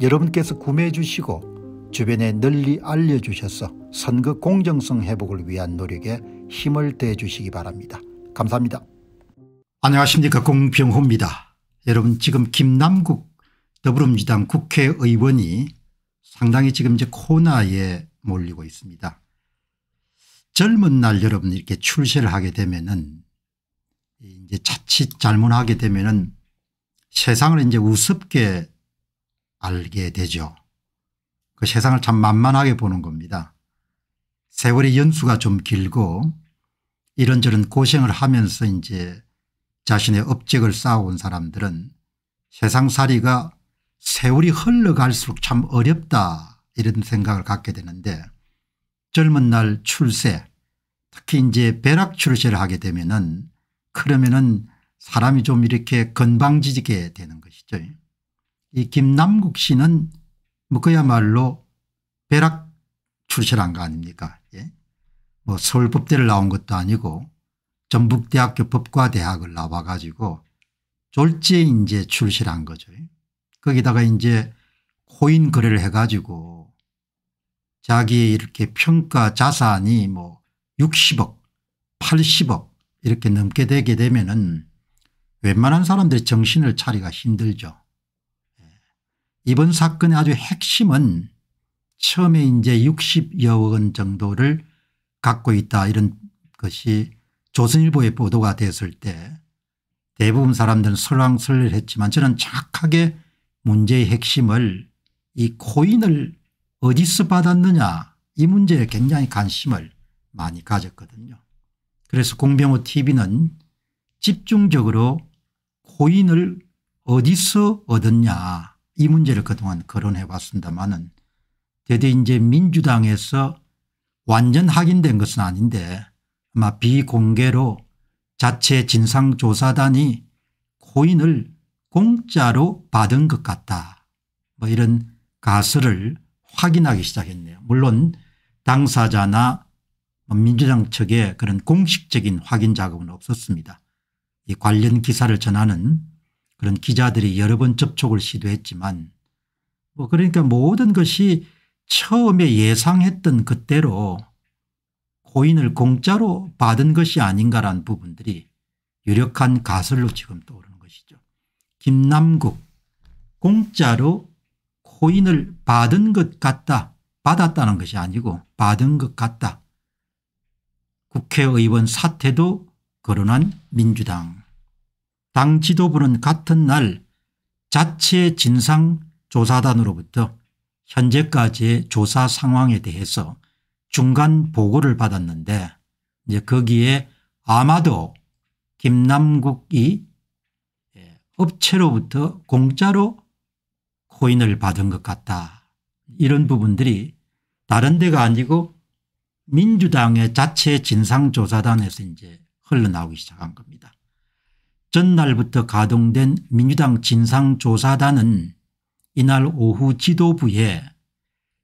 여러분께서 구매해 주시고 주변에 널리 알려주셔서 선거 공정성 회복을 위한 노력에 힘을 대해 주시기 바랍니다. 감사합니다. 안녕하십니까 공병호입니다. 여러분 지금 김남국 더불어민주당 국회의원이 상당히 지금 이제 코나에 몰리고 있습니다. 젊은 날 여러분 이렇게 출세를 하게 되면은 이제 자칫 잘못하게 되면은 세상을 이제 우습게 알게 되죠. 그 세상을 참 만만하게 보는 겁니다. 세월의 연수가 좀 길고 이런저런 고생을 하면서 이제 자신의 업적을 쌓아온 사람들은 세상살이가 세월이 흘러갈수록 참 어렵다 이런 생각을 갖게 되는데 젊은 날 출세 특히 이제 벼락 출세를 하게 되면은 그러면은 사람이 좀 이렇게 건방지게 되는 것이죠. 이 김남국 씨는 뭐 그야말로 벼락 출신한 거 아닙니까 예. 뭐 서울법대를 나온 것도 아니고 전북대학교 법과대학을 나와 가지고 졸지에 이제 출신한 거죠. 거기다가 이제 코인 거래를 해 가지고 자기의 이렇게 평가 자산이 뭐 60억 80억 이렇게 넘게 되게 되면은 웬만한 사람들이 정신을 차리가 힘들죠. 이번 사건의 아주 핵심은 처음에 이제 60여억 원 정도를 갖고 있다 이런 것이 조선일보에 보도가 됐을 때 대부분 사람들은 설왕설래했지만 저는 정하게 문제의 핵심을 이 코인을 어디서 받았느냐 이 문제에 굉장히 관심을 많이 가졌거든요. 그래서 공병호 tv는 집중적으로 코인을 어디서 얻었냐 이 문제를 그동안 거론해 왔습니다만은 대대 이제 민주당에서 완전 확인된 것은 아닌데 아마 비공개로 자체 진상조사단이 코인을 공짜로 받은 것 같다 뭐 이런 가설을 확인하기 시작했네요. 물론 당사자나 뭐 민주당 측의 그런 공식적인 확인 작업은 없었습니다. 이 관련 기사를 전하는 그런 기자들이 여러 번 접촉을 시도했지만 뭐 그러니까 모든 것이 처음에 예상했던 그대로 고인을 공짜로 받은 것이 아닌가라는 부분들이 유력한 가설로 지금 떠오르는 것이죠. 김남국 공짜로 코인을 받은 것 같다. 받았다는 것이 아니고 받은 것 같다. 국회의원 사태도 거론한 민주당 당 지도부는 같은 날 자체 진상조사단으로부터 현재까지의 조사 상황에 대해서 중간 보고를 받았는데 이제 거기에 아마도 김남국이 업체로부터 공짜로 코인을 받은 것 같다. 이런 부분들이 다른 데가 아니고 민주당의 자체 진상조사단에서 이제 흘러나오기 시작한 겁니다. 전날부터 가동된 민주당 진상조사단은 이날 오후 지도부에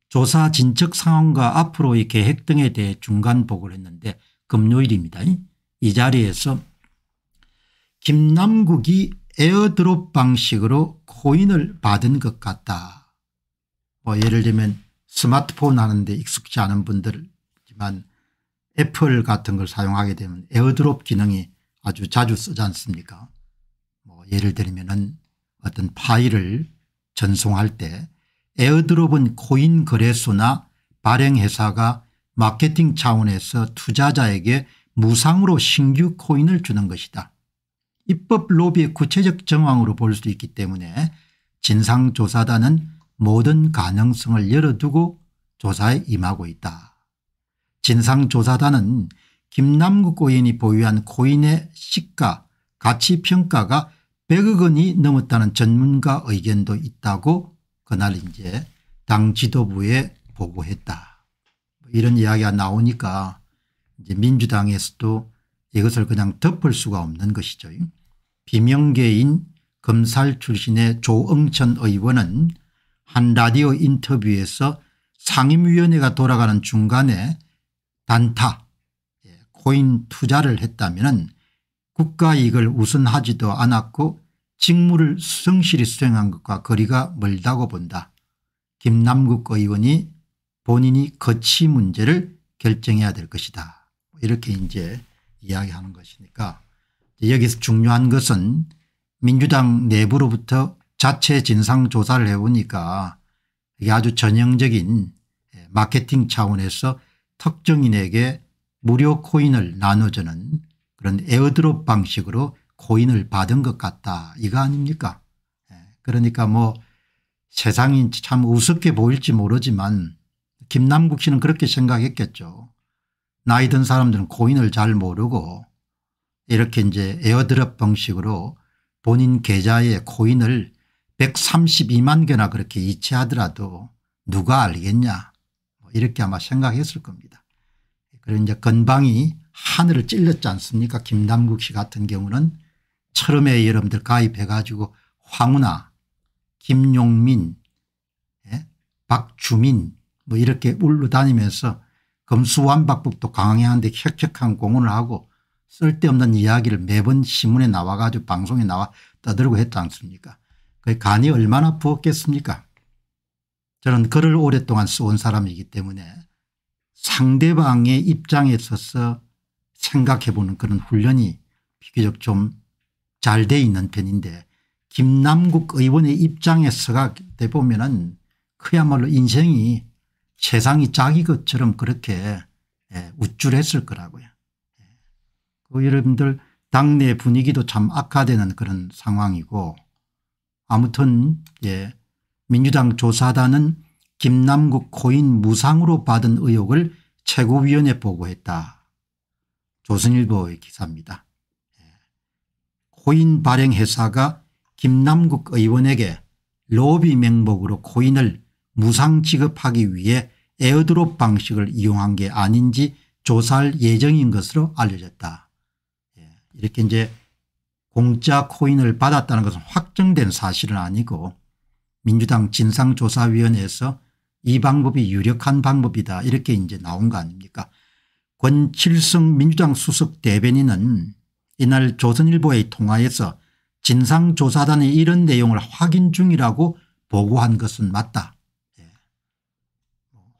조사 진척 상황과 앞으로의 계획 등에 대해 중간 보고를 했는데 금요일입니다. 이 자리에서 김남국이 에어드롭 방식으로 코인을 받은 것 같다. 뭐 예를 들면 스마트폰 하는데 익숙지 않은 분들지만 애플 같은 걸 사용하게 되면 에어드롭 기능이 아주 자주 쓰지 않습니까 뭐 예를 들면 은 어떤 파일을 전송할 때 에어드롭은 코인 거래소나 발행회사가 마케팅 차원에서 투자자에게 무상으로 신규 코인을 주는 것이다. 입법 로비의 구체적 정황으로 볼 수 있기 때문에 진상조사단은 모든 가능성을 열어두고 조사에 임하고 있다. 진상조사단은 김남국 고인이 보유한 고인의 시가 가치평가가 100억 원이 넘었다는 전문가 의견도 있다고 그날 이제 당 지도부에 보고했다. 뭐 이런 이야기가 나오니까 이제 민주당에서도 이것을 그냥 덮을 수가 없는 것이죠. 비명계인 검찰 출신의 조응천 의원은 한 라디오 인터뷰에서 상임위원회가 돌아가는 중간에 단타 코인 투자를 했다면 국가 이익을 우선하지도 않았고 직무를 성실히 수행한 것과 거리가 멀다고 본다. 김남국 의원이 본인이 거치 문제를 결정해야 될 것이다. 이렇게 이제 이야기하는 것이니까 여기서 중요한 것은 민주당 내부로부터 자체 진상조사를 해오니까 이게 아주 전형적인 예, 마케팅 차원에서 특정인에게 무료 코인을 나눠주는 그런 에어드롭 방식으로 코인을 받은 것 같다 이거 아닙니까 예, 그러니까 뭐 세상이 참 우습게 보일지 모르지만 김남국 씨는 그렇게 생각했겠죠. 나이 든 사람들은 코인을 잘 모르고 이렇게 이제 에어드롭 방식으로 본인 계좌에 코인을 132만 개나 그렇게 이체하더라도 누가 알겠냐 뭐 이렇게 아마 생각했을 겁니다. 그리고 이제 건방이 하늘을 찔렀지 않습니까 김남국 씨 같은 경우는 철음에 여러분들 가입해 가지고 황우나 김용민 예? 박주민 뭐 이렇게 울러 다니면서 검수완박법도 강행 하는데 혁혁한 공헌을 하고 쓸데없는 이야기를 매번 신문에 나와 가지고 방송에 나와 떠들고 했지 않습니까 그 간이 얼마나 부었겠습니까 저는 글을 오랫동안 써온 사람이기 때문에 상대방의 입장에 서서 생각해 보는 그런 훈련이 비교적 좀 잘 돼 있는 편인데 김남국 의원의 입장에 서가 보면 은 그야말로 인생이 세상이 자기 것처럼 그렇게 예, 우쭐했을 거라고요. 예. 그 여러분들 당내 분위기도 참 악화되는 그런 상황이고 아무튼 예 민주당 조사단은 김남국 코인 무상으로 받은 의혹을 최고위원회 보고했다. 조선일보의 기사입니다. 예. 코인 발행 회사가 김남국 의원에게 로비 명목으로 코인을 무상 지급하기 위해 에어드롭 방식을 이용한 게 아닌지 조사할 예정인 것으로 알려졌다. 예. 이렇게 이제 공짜 코인을 받았다는 것은 확정된 사실은 아니고 민주당 진상조사위원회에서 이 방법이 유력한 방법이다 이렇게 이제 나온 거 아닙니까 권칠성 민주당 수석 대변인은 이날 조선일보의 통화에서 진상조사단이 이런 내용을 확인 중이라고 보고한 것은 맞다. 예.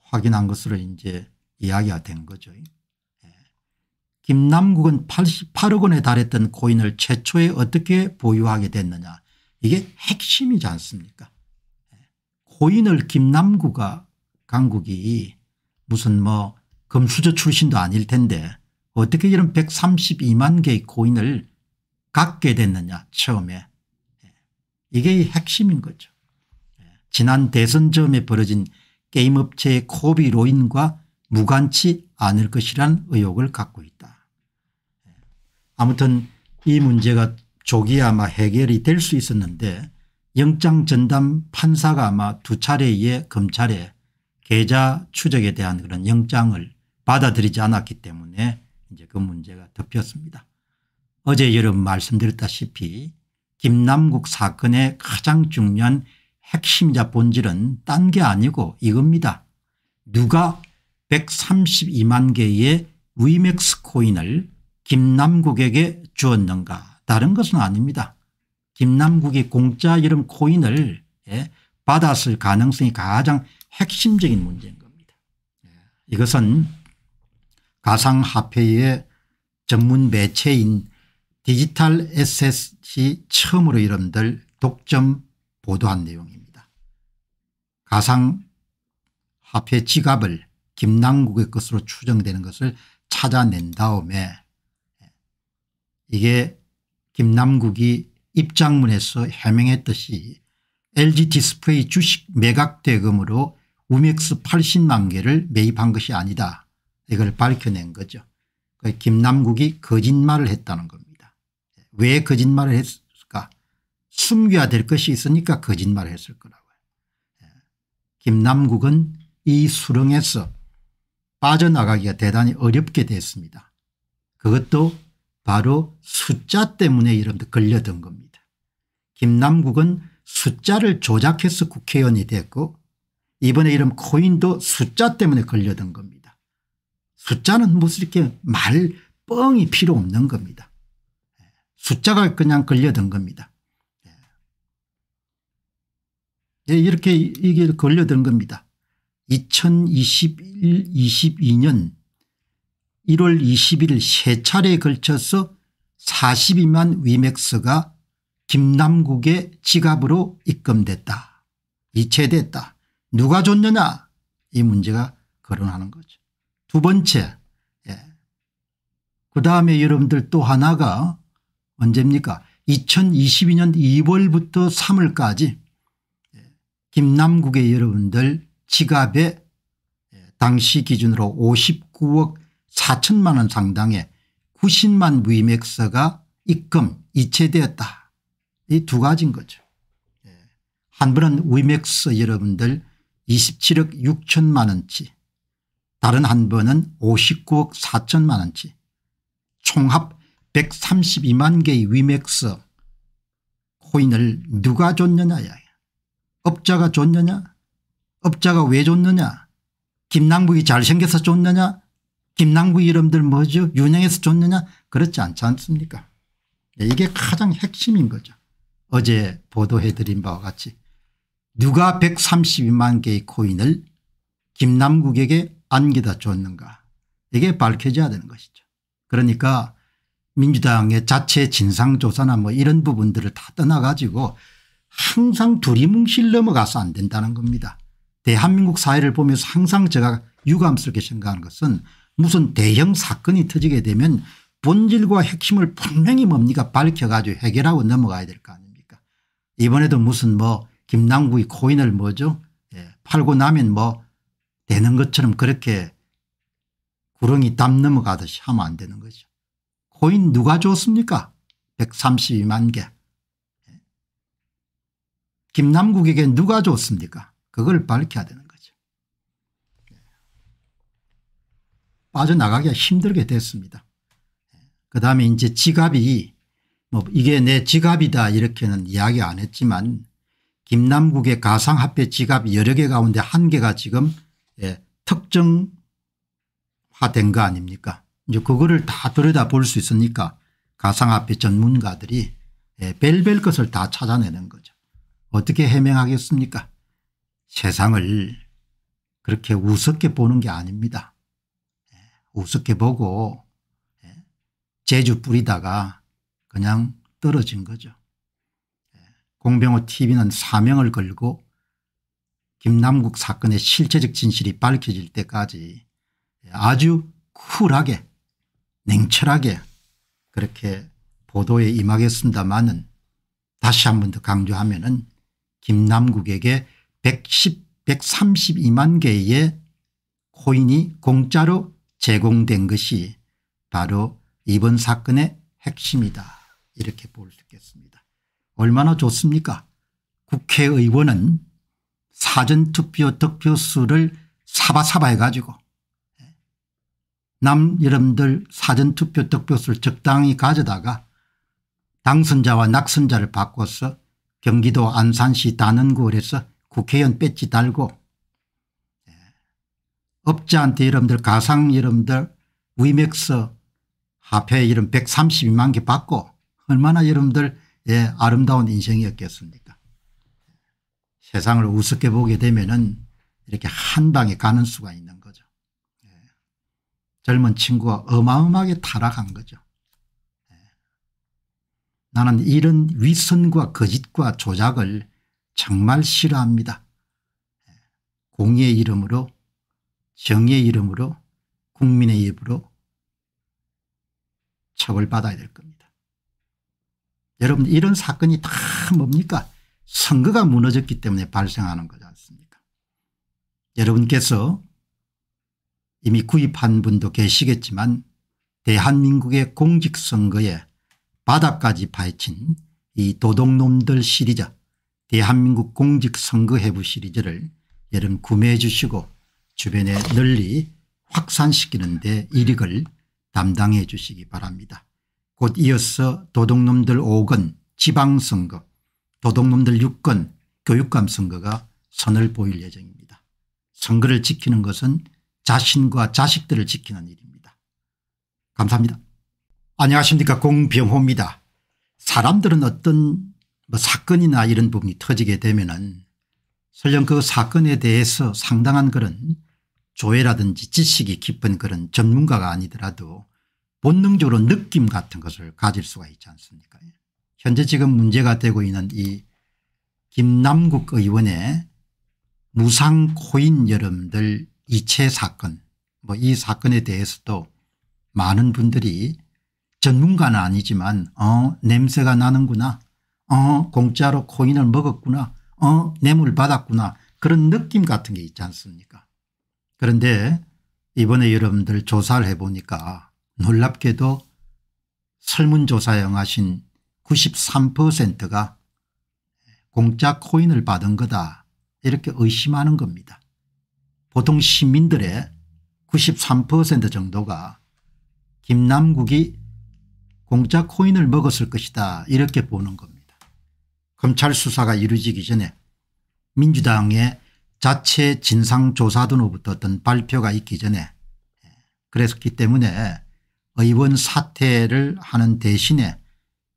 확인한 것으로 이제 이야기가 된 거죠. 예. 김남국은 88억 원에 달했던 코인을 최초에 어떻게 보유하게 됐느냐 이게 핵심이지 않습니까 호인을 김남구가 강국이 무슨 뭐 금수저 출신도 아닐 텐데 어떻게 이런 132만 개의 고인을 갖게 됐느냐 처음에 예. 이게 핵심인 거죠. 예. 지난 대선 점에 벌어진 게임업체의 코비 로인과 무관치 않을 것이란 의혹을 갖고 있다. 예. 아무튼 이 문제가 조기 에 아마 해결이 될 수 있었는데 영장 전담 판사가 아마 두 차례에 검찰에 계좌 추적에 대한 그런 영장을 받아들이지 않았기 때문에 이제 그 문제가 덮였습니다. 어제 여러분 말씀드렸다시피 김남국 사건의 가장 중요한 핵심자 본질은 딴 게 아니고 이겁니다. 누가 132만 개의 위맥스 코인을 김남국에게 주었는가 다른 것은 아닙니다. 김남국이 공짜 이름 코인을 예, 받았을 가능성이 가장 핵심적인 문제인 겁니다. 예. 이것은 가상화폐의 전문 매체인 디지털 에셋이 처음으로 이름들 독점 보도한 내용입니다. 가상화폐 지갑을 김남국의 것으로 추정되는 것을 찾아낸 다음에 예, 이게 김남국이 입장문에서 해명했듯이 LG 디스플레이 주식 매각 대금으로 우맥스 80만 개를 매입한 것이 아니다. 이걸 밝혀낸 거죠. 그 김남국이 거짓말을 했다는 겁니다. 왜 거짓말을 했을까 숨겨야 될 것이 있으니까 거짓말을 했을 거라고요. 김남국은 이 수렁에서 빠져나가기가 대단히 어렵게 됐습니다. 그것도 바로 숫자 때문에 이런 데 걸려든 겁니다. 김남국은 숫자를 조작해서 국회의원이 됐고 이번에 이름 코인도 숫자 때문에 걸려든 겁니다. 숫자는 무슨 이렇게 말 뻥이 필요 없는 겁니다. 숫자가 그냥 걸려든 겁니다. 예, 이렇게 이게 걸려든 겁니다. 2021, 22년 1월 21일 세 차례에 걸쳐서 42만 위맥스가 김남국의 지갑으로 입금됐다. 이체됐다. 누가 줬느냐 이 문제가 거론하는 거죠. 두 번째 예. 그다음에 여러분들 또 하나가 언제입니까 2022년 2월부터 3월까지 예. 김남국의 여러분들 지갑에 예. 당시 기준으로 59억 4천만 원 상당의 90만 무임액서가 입금 이체되었다. 이두 가지인 거죠. 예. 한 번은 위맥스 여러분들 27억 6천만 원치 다른 한 번은 59억 4천만 원치 총합 132만 개의 위맥스 코인을 누가 줬느냐 업자가 줬느냐 업자가 왜 줬느냐 김남국이 잘생겨서 줬느냐 김남국 이름들 뭐죠 유명해서 줬느냐 그렇지 않지 않습니까 예, 이게 가장 핵심인 거죠. 어제 보도해드린 바와 같이 누가 132만 개의 코인을 김남국에게 안겨다 줬는가 이게 밝혀져야 되는 것이죠. 그러니까 민주당의 자체 진상조사나 뭐 이런 부분들을 다 떠나가지고 항상 두리뭉실 넘어가서 안 된다는 겁니다. 대한민국 사회를 보면서 항상 제가 유감스럽게 생각하는 것은 무슨 대형 사건이 터지게 되면 본질과 핵심을 분명히 뭡니까 밝혀가지고 해결하고 넘어가야 될 거 아니에요. 이번에도 무슨 뭐 김남국이 코인을 뭐죠 예, 팔고 나면 뭐 되는 것처럼 그렇게 구렁이 담 넘어가듯이 하면 안 되는 거죠. 코인 누가 줬습니까 132만 개. 예. 김남국에게 누가 줬습니까 그걸 밝혀야 되는 거죠. 예. 빠져나가기가 힘들게 됐습니다. 예. 그 다음에 이제 지갑이 뭐 이게 내 지갑이다 이렇게는 이야기 안 했지만 김남국의 가상화폐 지갑 여러 개 가운데 한 개가 지금 예, 특정화된 거 아닙니까 이제 그거를 다 들여다볼 수 있으니까 가상화폐 전문가들이 예, 벨벨 것을 다 찾아내는 거죠. 어떻게 해명하겠습니까 세상을 그렇게 우습게 보는 게 아닙니다. 예, 우습게 보고 예, 재주 뿌리다가 그냥 떨어진 거죠. 예. 공병호 tv는 사명을 걸고 김남국 사건의 실체적 진실이 밝혀질 때까지 예, 아주 쿨하게 냉철하게 그렇게 보도에 임하겠습니다만은 다시 한 번 더 강조하면 은 김남국에게 110, 132만 개의 코인이 공짜로 제공된 것이 바로 이번 사건의 핵심이다. 이렇게 볼 수 있겠습니다. 얼마나 좋습니까 국회의원은 사전투표 득표수를 사바사바 해가지고 예, 남 여러분들 사전투표 득표수를 적당히 가져다가 당선자와 낙선자를 바꿔서 경기도 안산시 단원구에서 국회의원 배지 달고 예, 업자한테 여러분들 가상 여러분들 위맥스 화폐 이름 132만 개 받고 얼마나 여러분들 의 예, 아름다운 인생이었겠습니까 세상을 우습게 보게 되면은 이렇게 한 방에 가는 수가 있는 거죠. 예. 젊은 친구가 어마어마하게 타락한 거죠. 예. 나는 이런 위선과 거짓과 조작을 정말 싫어합니다. 예. 공의의 이름으로 정의의 이름으로 국민의 입으로 처벌받아야 될 겁니다. 여러분 이런 사건이 다 뭡니까 선거가 무너졌기 때문에 발생하는 거지 않습니까 여러분께서 이미 구입한 분도 계시겠지만 대한민국의 공직선거에 바닥까지 파헤친 이 도둑놈들 시리즈 대한민국 공직선거해부 시리즈를 여러분 구매해 주시고 주변에 널리 확산시키는 데 이력을 담당해 주시기 바랍니다. 곧 이어서 도둑놈들 5건 지방선거 도둑놈들 6건 교육감 선거가 선을 보일 예정입니다. 선거를 지키는 것은 자신과 자식들을 지키는 일입니다. 감사합니다. 안녕하십니까 공병호입니다. 사람들은 어떤 뭐 사건이나 이런 부분이 터지게 되면 은 설령 그 사건에 대해서 상당한 그런 조회라든지 지식이 깊은 그런 전문가가 아니더라도 본능적으로 느낌 같은 것을 가질 수가 있지 않습니까 현재 지금 문제가 되고 있는 이 김남국 의원의 무상 코인 여러들 이체 사건 뭐 이 사건에 대해서도 많은 분들이 전문가는 아니지만 어 냄새가 나는구나 어 공짜로 코인을 먹었구나 어 뇌물 받았구나 그런 느낌 같은 게 있지 않습니까 그런데 이번에 여러분들 조사를 해보니까 놀랍게도 설문조사 영하신 93%가 공짜 코인을 받은 거다 이렇게 의심하는 겁니다. 보통 시민들의 93% 정도가 김남국이 공짜 코인을 먹었을 것이다 이렇게 보는 겁니다. 검찰 수사가 이루어지기 전에 민주당의 자체 진상조사등으로부터 어떤 발표가 있기 전에 그랬기 때문에 의원 사퇴를 하는 대신에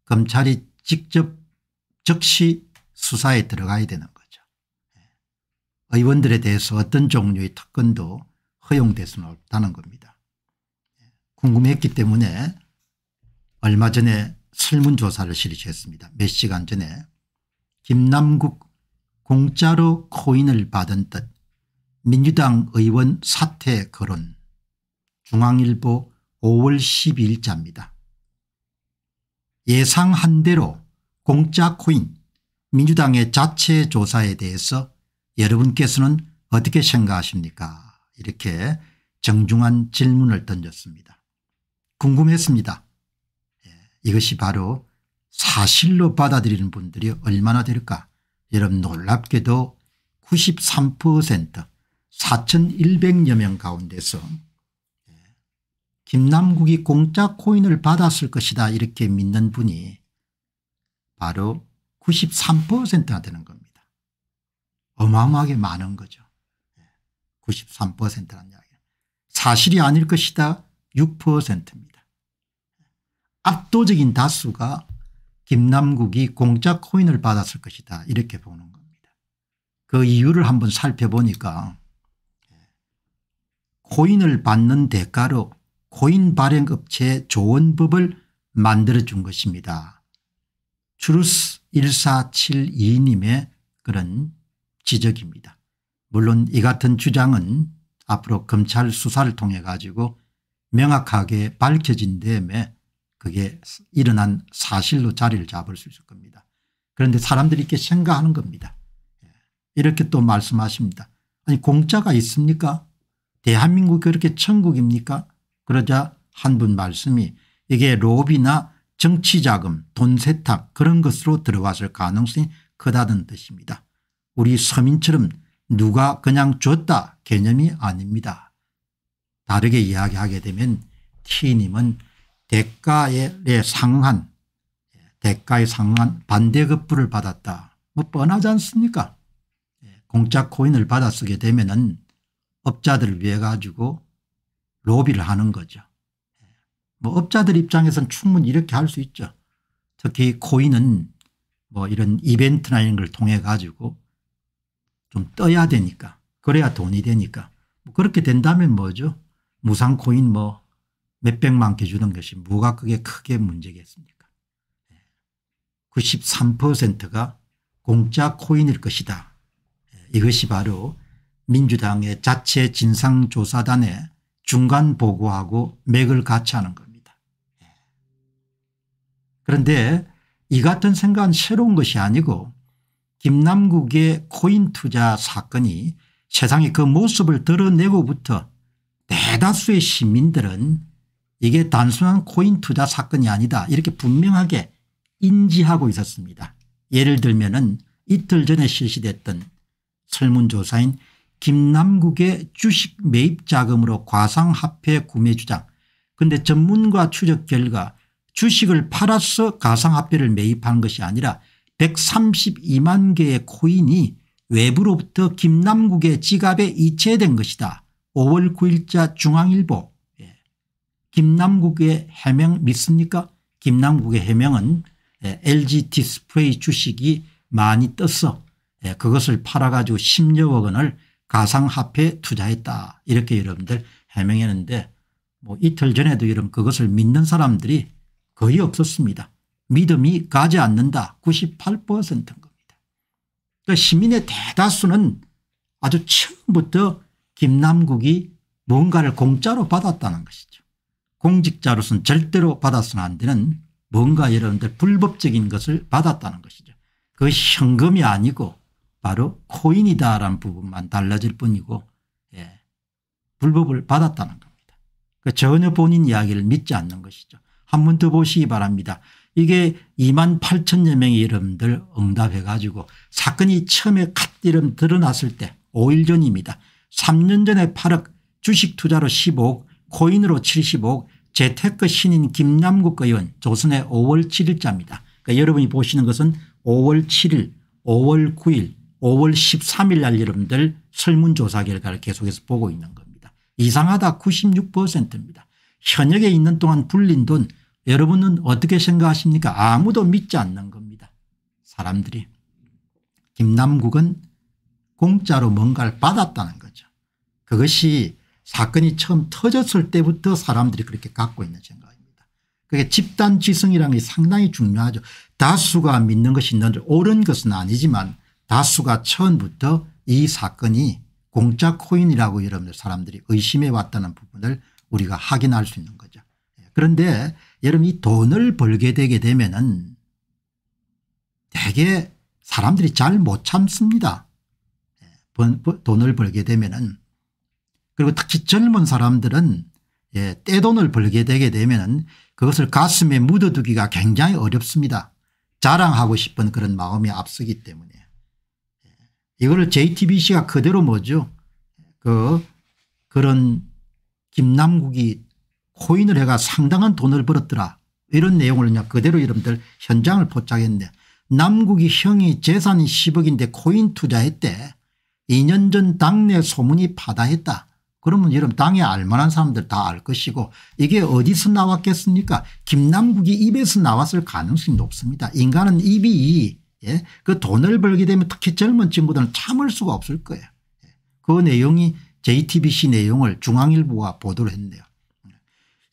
검찰이 직접 즉시 수사에 들어가야 되는 거죠. 예. 의원들에 대해서 어떤 종류의 특권도 허용될 수는 없다는 겁니다. 예. 궁금했기 때문에 얼마 전에 설문조사를 실시했습니다. 몇 시간 전에 김남국 공짜로 코인을 받은 듯 민주당 의원 사퇴 거론 중앙일보 5월 12일자입니다. 예상한 대로 공짜 코인 민주당의 자체 조사에 대해서 여러분께서는 어떻게 생각하십니까 이렇게 정중한 질문을 던졌습니다. 궁금했습니다. 예, 이것이 바로 사실로 받아들이는 분들이 얼마나 될까 여러분 놀랍게도 93% 4100여 명 가운데서 김남국이 공짜 코인을 받았을 것이다 이렇게 믿는 분이 바로 93%가 되는 겁니다. 어마어마하게 많은 거죠. 93%라는 예, 이야기. 사실이 아닐 것이다 6%입니다. 압도적인 다수가 김남국이 공짜 코인을 받았을 것이다 이렇게 보는 겁니다. 그 이유를 한번 살펴보니까 예, 코인을 받는 대가로 코인발행업체 조언법을 만들어준 것입니다. 추루스 1472님의 그런 지적입니다. 물론 이 같은 주장은 앞으로 검찰 수사를 통해 가지고 명확하게 밝혀진 다음에 그게 일어난 사실로 자리를 잡을 수 있을 겁니다. 그런데 사람들이 이렇게 생각하는 겁니다. 예, 이렇게 또 말씀하십니다. 아니 공짜가 있습니까? 대한민국 이 그렇게 천국입니까? 그러자 한 분 말씀이 이게 로비나 정치자금 돈 세탁 그런 것으로 들어왔을 가능성이 크다는 뜻입니다. 우리 서민처럼 누가 그냥 줬다 개념이 아닙니다. 다르게 이야기하게 되면 T님은 대가에 상응한 대가에 상응한 반대급부를 받았다. 뭐 뻔하지 않습니까 공짜 코인을 받아 쓰게 되면 은 업자들을 위해 가지고 로비를 하는 거죠. 뭐 업자들 입장에서는 충분히 이렇게 할 수 있죠. 특히 코인은 뭐 이런 이벤트나 이런 걸 통해 가지고 좀 떠야 되니까 그래야 돈이 되니까 뭐 그렇게 된다면 뭐죠. 무상 코인 뭐 몇백만 개 주는 것이 뭐가 그게 크게 문제겠습니까. 93%가 예. 공짜 코인일 것이다. 예. 이것이 바로 민주당의 자체 진상조사단의 중간 보고하고 맥을 같이 하는 겁니다. 예. 그런데 이 같은 생각은 새로운 것이 아니고 김남국의 코인 투자 사건이 세상의 그 모습을 드러내고부터 대다수의 시민들은 이게 단순한 코인 투자 사건이 아니다 이렇게 분명하게 인지하고 있었습니다. 예를 들면 은 이틀 전에 실시됐던 설문조사인 김남국의 주식 매입 자금으로 과상화폐 구매 주장 근데 전문가 추적 결과 주식을 팔아서 가상화폐를 매입한 것이 아니라 132만 개의 코인이 외부로부터 김남국의 지갑에 이체된 것이다. 5월 9일자 중앙일보 예. 김남국의 해명 믿습니까 김남국의 해명은 예. LG 디스플레이 주식이 많이 떴어 예. 그것을 팔아가지고 1 6억 원을 가상화폐 에 투자했다 이렇게 여러분들 해명했는데 뭐 이틀 전에도 여러분 그것을 믿는 사람들이 거의 없었습니다. 믿음이 가지 않는다 98%인 겁니다. 그 시민의 대다수는 아주 처음부터 김남국이 뭔가를 공짜로 받았다는 것이죠. 공직자로서는 절대로 받아서는 안 되는 뭔가 여러분들 불법적인 것을 받았다는 것이죠. 그 현금이 아니고 바로 코인이다라는 부분만 달라질 뿐이고 예, 불법을 받았다는 겁니다. 그러니까 전혀 본인 이야기를 믿지 않는 것이죠. 한 번 더 보시기 바랍니다. 이게 2만 8천여 명의 여러들 응답해 가지고 사건이 처음에 갓 이름 드러났을 때 5일 전입니다. 3년 전에 8억 주식 투자로 15억 코인으로 75억 재테크 신인 김남국 의원 조선의 5월 7일자입니다. 그러니까 여러분이 보시는 것은 5월 7일 5월 9일 5월 13일 날 여러분들 설문조사 결과를 계속해서 보고 있는 겁니다. 이상하다 96%입니다. 현역에 있는 동안 불린 돈 여러분은 어떻게 생각하십니까 아무도 믿지 않는 겁니다. 사람들이 김남국은 공짜로 뭔가를 받았다는 거죠. 그것이 사건이 처음 터졌을 때부터 사람들이 그렇게 갖고 있는 생각입니다. 그게 집단지성이라는 게 상당히 중요하죠. 다수가 믿는 것이 옳은 것은 아니지만 다수가 처음부터 이 사건이 공짜 코인이라고 여러분들 사람들이 의심해 왔다는 부분을 우리가 확인할 수 있는 거죠. 예, 그런데 여러분 이 돈을 벌게 되게 되면은 대개 사람들이 잘 못 참습니다. 예, 돈을 벌게 되면은 그리고 특히 젊은 사람들은 예, 떼돈을 벌게 되게 되면은 그것을 가슴에 묻어두기가 굉장히 어렵습니다. 자랑하고 싶은 그런 마음이 앞서기 때문에 이거를 JTBC가 그대로 뭐죠 그 그런 김남국이 코인을 해가 상당한 돈을 벌었더라 이런 내용을 그냥 그대로 여러분들 현장을 포착했네 남국이 형이 재산이 10억인데 코인 투자했대 2년 전 당내 소문이 파다했다 그러면 여러분 당에 알만한 사람들 다 알 것이고 이게 어디서 나왔겠습니까 김남국이 입에서 나왔을 가능성이 높습니다 인간은 입이 예? 그 돈을 벌게 되면 특히 젊은 친구들은 참을 수가 없을 거예요. 예. 그 내용이 JTBC 내용을 중앙일보가 보도를 했네요.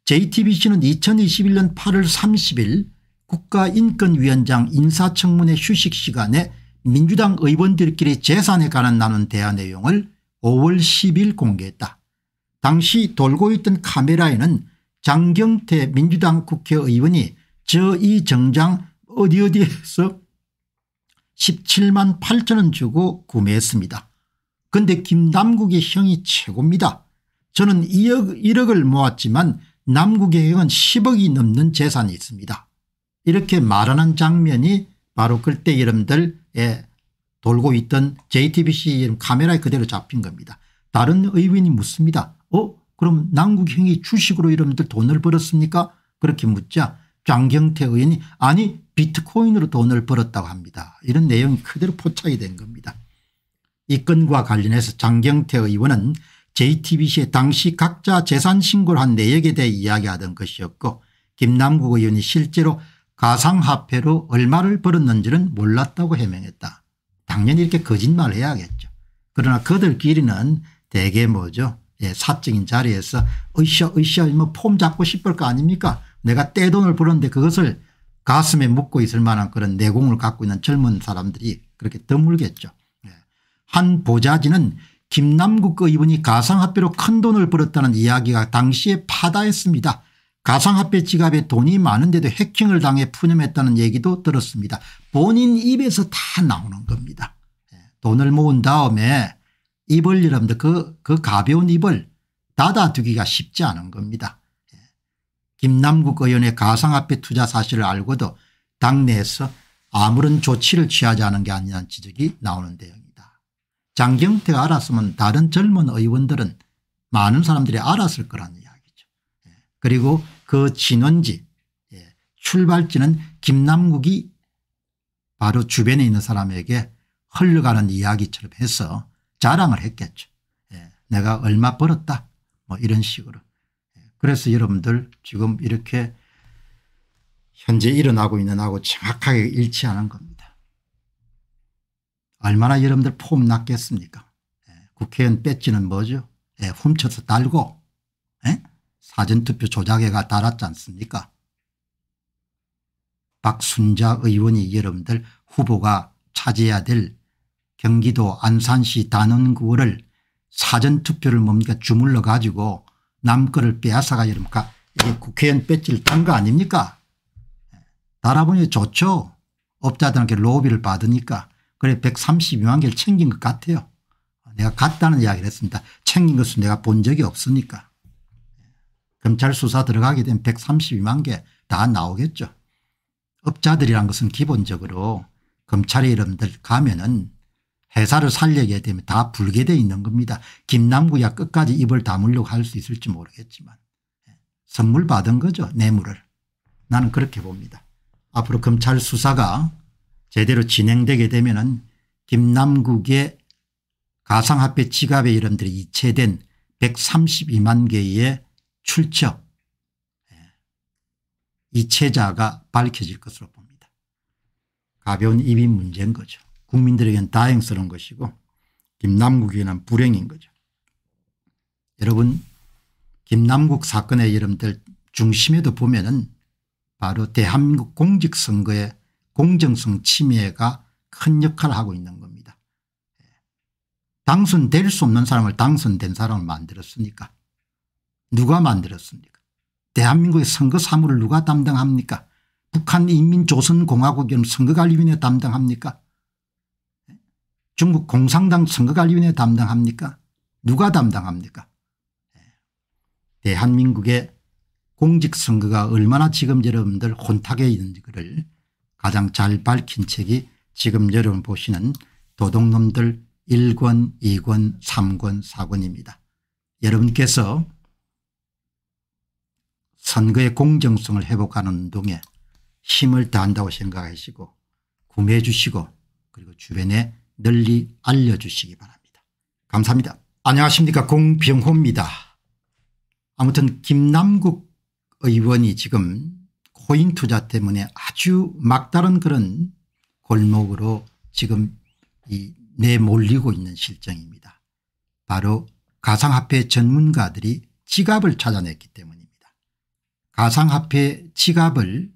JTBC는 2021년 8월 30일 국가인권위원장 인사청문회 휴식시간에 민주당 의원들끼리 재산에 관한 나눈 대화 내용을 5월 10일 공개했다. 당시 돌고 있던 카메라에는 장경태 민주당 국회의원이 저 이 정장 어디 어디에서 17만 8천원 주고 구매했습니다. 근데 김남국의 형이 최고입니다. 저는 2억 1억을 모았지만 남국의 형은 10억이 넘는 재산이 있습니다. 이렇게 말하는 장면이 바로 그때 여러분들에 돌고 있던 JTBC 카메라에 그대로 잡힌 겁니다. 다른 의원이 묻습니다. 어 그럼 남국 형이 주식으로 여러분들 돈을 벌었습니까 그렇게 묻자 장경태 의원이 아니 비트코인으로 돈을 벌었다고 합니다. 이런 내용이 그대로 포착이 된 겁니다. 이 건과 관련해서 장경태 의원은 JTBC에 당시 각자 재산 신고를 한 내역에 대해 이야기하던 것이었고 김남국 의원이 실제로 가상화폐로 얼마를 벌었는지는 몰랐다고 해명했다. 당연히 이렇게 거짓말을 해야겠죠. 그러나 그들끼리는 대개 뭐죠 예, 사적인 자리에서 으쌰으쌰 뭐폼 잡고 싶을 거 아닙니까 내가 떼돈을 벌었는데 그것을 가슴에 묻고 있을 만한 그런 내공을 갖고 있는 젊은 사람들이 그렇게 드물겠죠. 예. 한 보좌진은 김남국 이분이 가상화폐로 큰 돈을 벌었다는 이야기가 당시에 파다했습니다. 가상화폐 지갑에 돈이 많은데도 해킹을 당해 푸념했다는 얘기도 들었습니다. 본인 입에서 다 나오는 겁니다. 예. 돈을 모은 다음에 입을 열어면 그, 그 가벼운 입을 닫아두기가 쉽지 않은 겁니다. 김남국 의원의 가상화폐 투자 사실을 알고도 당내에서 아무런 조치를 취하지 않은 게 아니라는 지적이 나오는 내용이다. 장경태가 알았으면 다른 젊은 의원들은 많은 사람들이 알았을 거라는 이야기죠. 예. 그리고 그 진원지 예. 출발지는 김남국이 바로 주변에 있는 사람에게 흘러가는 이야기처럼 해서 자랑을 했겠죠. 예. 내가 얼마 벌었다 뭐 이런 식으로. 그래서 여러분들 지금 이렇게 현재 일어나고 있는 하고 정확하게 일치하는 겁니다. 얼마나 여러분들 폼 났겠습니까 예, 국회의원 뺏지는 뭐죠 예, 훔쳐서 달고 예? 사전투표 조작해가 달았지 않습니까 박순자 의원이 여러분들 후보가 차지해야 될 경기도 안산시 단원구를 사전투표를 뭡니까 주물러 가지고 남 거를 빼앗아가 이러니까 이게 국회의원 배지를 딴거 아닙니까 달아보니 좋죠. 업자들한테 로비를 받으니까 그래 132만 개를 챙긴 것 같아요. 내가 갔다는 이야기를 했습니다. 챙긴 것은 내가 본 적이 없으니까. 검찰 수사 들어가게 되면 132만 개 다 나오겠죠. 업자들이란 것은 기본적으로 검찰의 이름들 가면은 회사를 살려야 되면 다 불게돼 있는 겁니다. 김남구야 끝까지 입을 다물려고 할 수 있을지 모르겠지만 예. 선물 받은 거죠 뇌물을. 나는 그렇게 봅니다. 앞으로 검찰 수사가 제대로 진행되게 되면 은 김남국의 가상화폐 지갑의 이름들이 이체된 132만 개의 출처 예. 이체자가 밝혀질 것으로 봅니다. 가벼운 입이 문제인 거죠. 국민들에겐 다행스러운 것이고 김남국에게는 불행인 거죠. 여러분 김남국 사건의 여러분들 중심에도 보면은 바로 대한민국 공직선거의 공정성 침해가 큰 역할을 하고 있는 겁니다. 당선될 수 없는 사람을 당선된 사람을 만들었으니까 누가 만들었습니까 대한민국의 선거 사무를 누가 담당합니까 북한 인민조선공화국은 선거관리위원회 담당합니까 중국 공산당 선거관리위원회 담당합니까 누가 담당합니까 예. 대한민국의 공직선거가 얼마나 지금 여러분들 혼탁에 있는지를 그 가장 잘 밝힌 책이 지금 여러분 보시는 도둑놈들 1권 2권 3권 4권입니다. 여러분께서 선거의 공정성을 회복하는 운동에 힘을 다한다고 생각하시고 구매해 주시고 그리고 주변에 널리 알려주시기 바랍니다. 감사합니다. 안녕하십니까 공병호입니다. 아무튼 김남국 의원이 지금 코인 투자 때문에 아주 막다른 그런 골목으로 지금 이 내몰리고 있는 실정입니다. 바로 가상화폐 전문가들이 지갑을 찾아냈기 때문입니다. 가상화폐 지갑을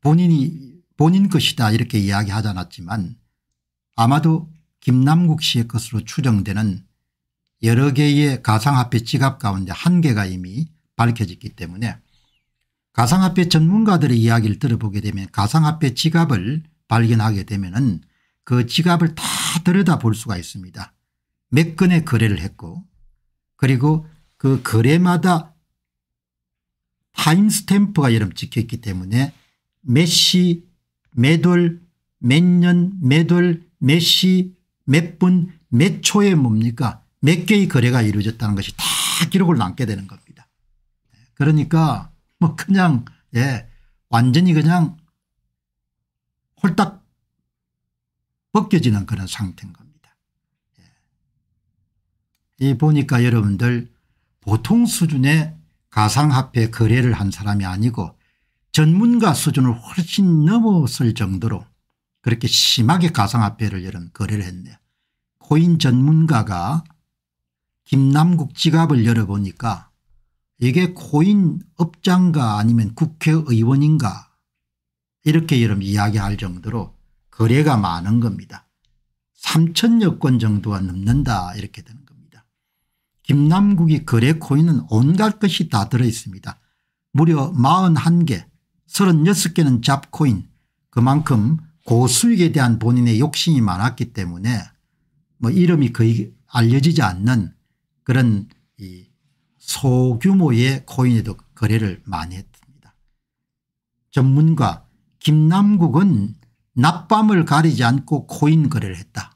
본인이 본인 것이다 이렇게 이야기하지 않았지만 아마도 김남국 씨의 것으로 추정되는 여러 개의 가상화폐 지갑 가운데 한 개가 이미 밝혀졌기 때문에 가상화폐 전문가들의 이야기를 들어보게 되면 가상화폐 지갑을 발견하게 되면 그 지갑을 다 들여다볼 수가 있습니다. 몇 건의 거래를 했고 그리고 그 거래마다 타임스탬프가 여름 찍혀있기 때문에 몇 시, 몇 월, 몇 년, 몇 월, 몇 시, 몇 분, 몇 초에 뭡니까 몇 개의 거래가 이루어졌다는 것이 다 기록을 남게 되는 겁니다. 그러니까 뭐 그냥 예 완전히 그냥 홀딱 벗겨지는 그런 상태인 겁니다. 예. 이 보니까 여러분들 보통 수준의 가상화폐 거래를 한 사람이 아니고 전문가 수준을 훨씬 넘었을 정도로 그렇게 심하게 가상화폐를 여러 거래를 했네요. 코인 전문가가 김남국 지갑을 열어보니까 이게 코인 업장가 아니면 국회의원인가 이렇게 여러분 이야기할 정도로 거래가 많은 겁니다. 3천여 건 정도가 넘는다 이렇게 되는 겁니다. 김남국이 거래 코인은 온갖 것이 다 들어있습니다. 무려 41개 36개는 잡코인 그만큼 고수익에 그 대한 본인의 욕심이 많았기 때문에 뭐 이름이 거의 알려지지 않는 그런 이 소규모의 코인에도 거래를 많이 했습니다. 전문가 김남국은 낮밤을 가리지 않고 코인 거래를 했다.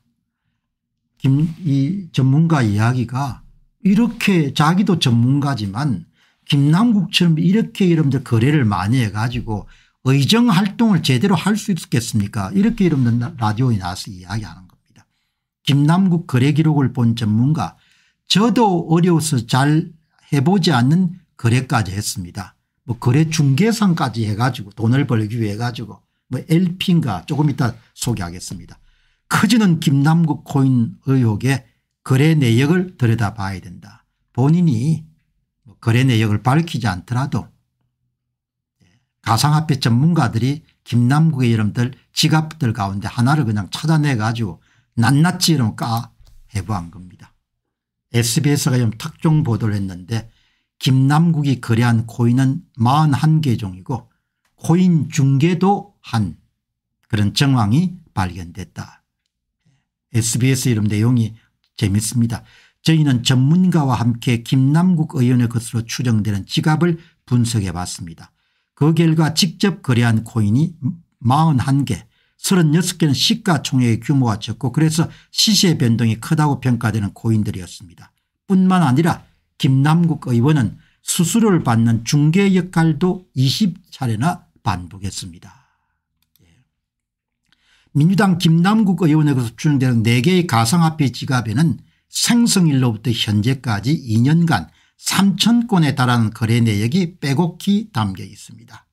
김, 이 전문가 이야기가 이렇게 자기도 전문가지만 김남국처럼 이렇게 여러분들 거래를 많이 해가지고 의정 활동을 제대로 할 수 있겠습니까 이렇게 이름된 라디오에 나와서 이야기하는 겁니다. 김남국 거래 기록을 본 전문가 저도 어려워서 잘 해보지 않는 거래까지 했습니다. 뭐 거래 중개상까지 해가지고 돈을 벌기 위해 가지고 뭐 l p 가 조금 이따 소개하겠습니다. 커지는 김남국 코인 의혹의 거래 내역을 들여다봐야 된다. 본인이 뭐 거래 내역을 밝히지 않더라도 가상화폐 전문가들이 김남국의 이름들 지갑들 가운데 하나를 그냥 찾아내 가지고 낱낱이 이름 까 해부한 겁니다. sbs가 좀 특종 보도를 했는데 김남국이 거래한 코인은 41개 종이고 코인 중개도 한 그런 정황이 발견됐다. sbs 이름 내용이 재밌습니다. 저희는 전문가와 함께 김남국 의원의 것으로 추정되는 지갑을 분석해 봤습니다. 그 결과 직접 거래한 코인이 41개 36개는 시가총액의 규모가 적고 그래서 시세 변동이 크다고 평가되는 코인들이었습니다. 뿐만 아니라 김남국 의원은 수수료를 받는 중개 역할도 20차례나 반복했습니다. 예. 민주당 김남국 의원에게서 추정되는 4개의 가상화폐 지갑에는 생성일로부터 현재까지 2년간 3천 건에 달하는 거래 내역이 빼곡히 담겨 있습니다.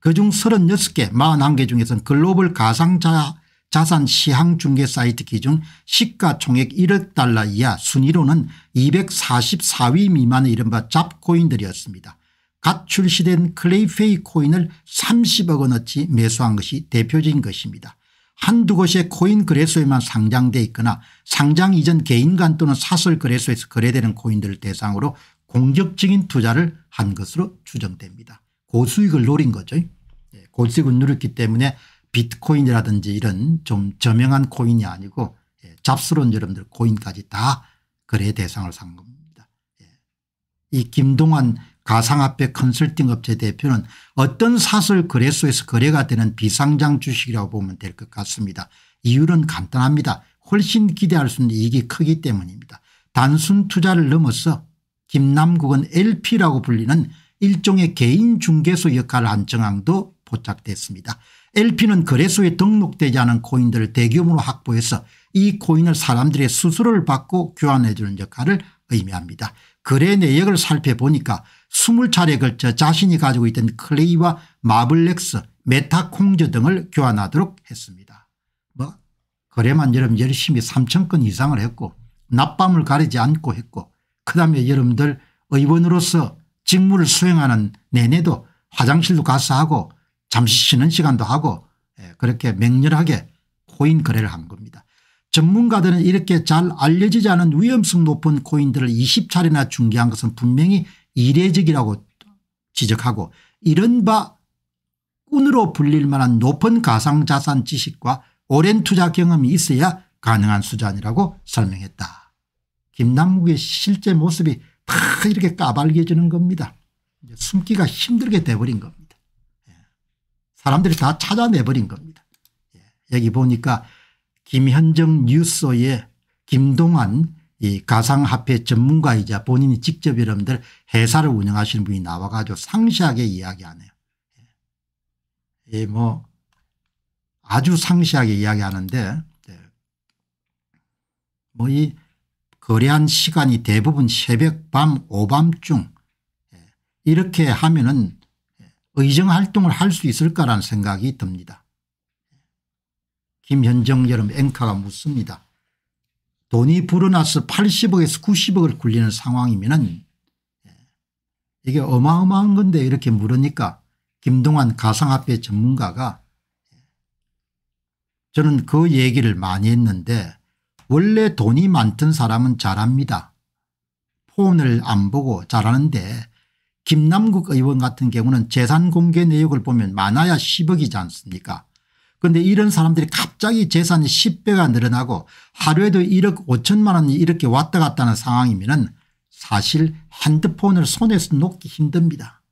그중 36개 41개 중에서는 글로벌 가상자 산 시황 중개 사이트 기준 시가총액 1억 달러 이하 순위로는 244위 미만의 이른바 잡코인들이었습니다. 갓 출시된 클레이페이 코인을 30억 원어치 매수한 것이 대표적인 것입니다. 한두 곳의 코인 거래소에만 상장돼 있거나 상장 이전 개인간 또는 사설 거래소에서 거래되는 코인들을 대상으로 공격적인 투자를 한 것으로 추정됩니다. 고수익을 노린 거죠. 예, 고수익을 누렸기 때문에 비트코인이라든지 이런 좀 저명한 코인이 아니고 예, 잡스러운 여러분들 코인까지 다 거래 대상을 산 겁니다. 예. 이 김동환 가상화폐 컨설팅 업체 대표는 어떤 사설 거래소에서 거래가 되는 비상장 주식이라고 보면 될 것 같습니다. 이유는 간단합니다. 훨씬 기대할 수 있는 이익이 크기 때문입니다. 단순 투자를 넘어서 김남국은 lp라고 불리는 일종의 개인중개소 역할을 한 정황도 포착됐습니다. LP는 거래소에 등록되지 않은 코인들을 대규모로 확보해서 이 코인을 사람들의 수수료를 받고 교환해 주는 역할을 의미합니다. 거래 내역을 살펴보니까 20차례 걸쳐 자신이 가지고 있던 클레이와 마블렉스 메타콩저 등을 교환하도록 했습니다. 뭐 거래만 여러분 열심히 3천 건 이상을 했고 낮밤을 가리지 않고 했고 그다음에 여러분들 의원으로서 직무를 수행하는 내내도 화장실도 가서 하고 잠시 쉬는 시간도 하고 예, 그렇게 맹렬하게 코인 거래를 한 겁니다. 전문가들은 이렇게 잘 알려지지 않은 위험성 높은 코인들을 20차례나 중개한 것은 분명히 이례적이라고 지적하고 이런 바 꾼으로 불릴 만한 높은 가상자산 지식과 오랜 투자 경험이 있어야 가능한 수단이라고 설명했다. 김남국의 실제 모습이 다 이렇게 까발겨지는 겁니다. 숨기가 힘들게 돼버린 겁니다. 예. 사람들이 다 찾아내버린 겁니다. 예. 여기 보니까 김현정 뉴스에 김동완 이 가상화폐 전문가이자 본인이 직접 여러분들 회사를 운영하시는 분이 나와 가지고 상세하게 이야기하네요. 예. 예, 뭐 아주 상세하게 이야기하는데 예. 뭐이 거래한 시간이 대부분 새벽 밤 오밤중 예. 이렇게 하면은 의정활동을 할 수 있을까라는 생각이 듭니다. 김현정 여름 앵커가 묻습니다. 돈이 불어나서 80억에서 90억을 굴리는 상황이면 예, 이게 어마어마한 건데 이렇게 물으니까 김동완 가상화폐 전문가가 예, 저는 그 얘기를 많이 했는데 원래 돈이 많던 사람은 잘합니다. 폰을 안 보고 잘하는데 김남국 의원 같은 경우는 재산 공개 내역을 보면 많아야 10억이지 않습니까 그런데 이런 사람들이 갑자기 재산이 10배가 늘어나고 하루에도 1억 5천만 원이 이렇게 왔다 갔다 하는 상황이면 사실 핸드폰을 손에서 놓기 힘듭니다.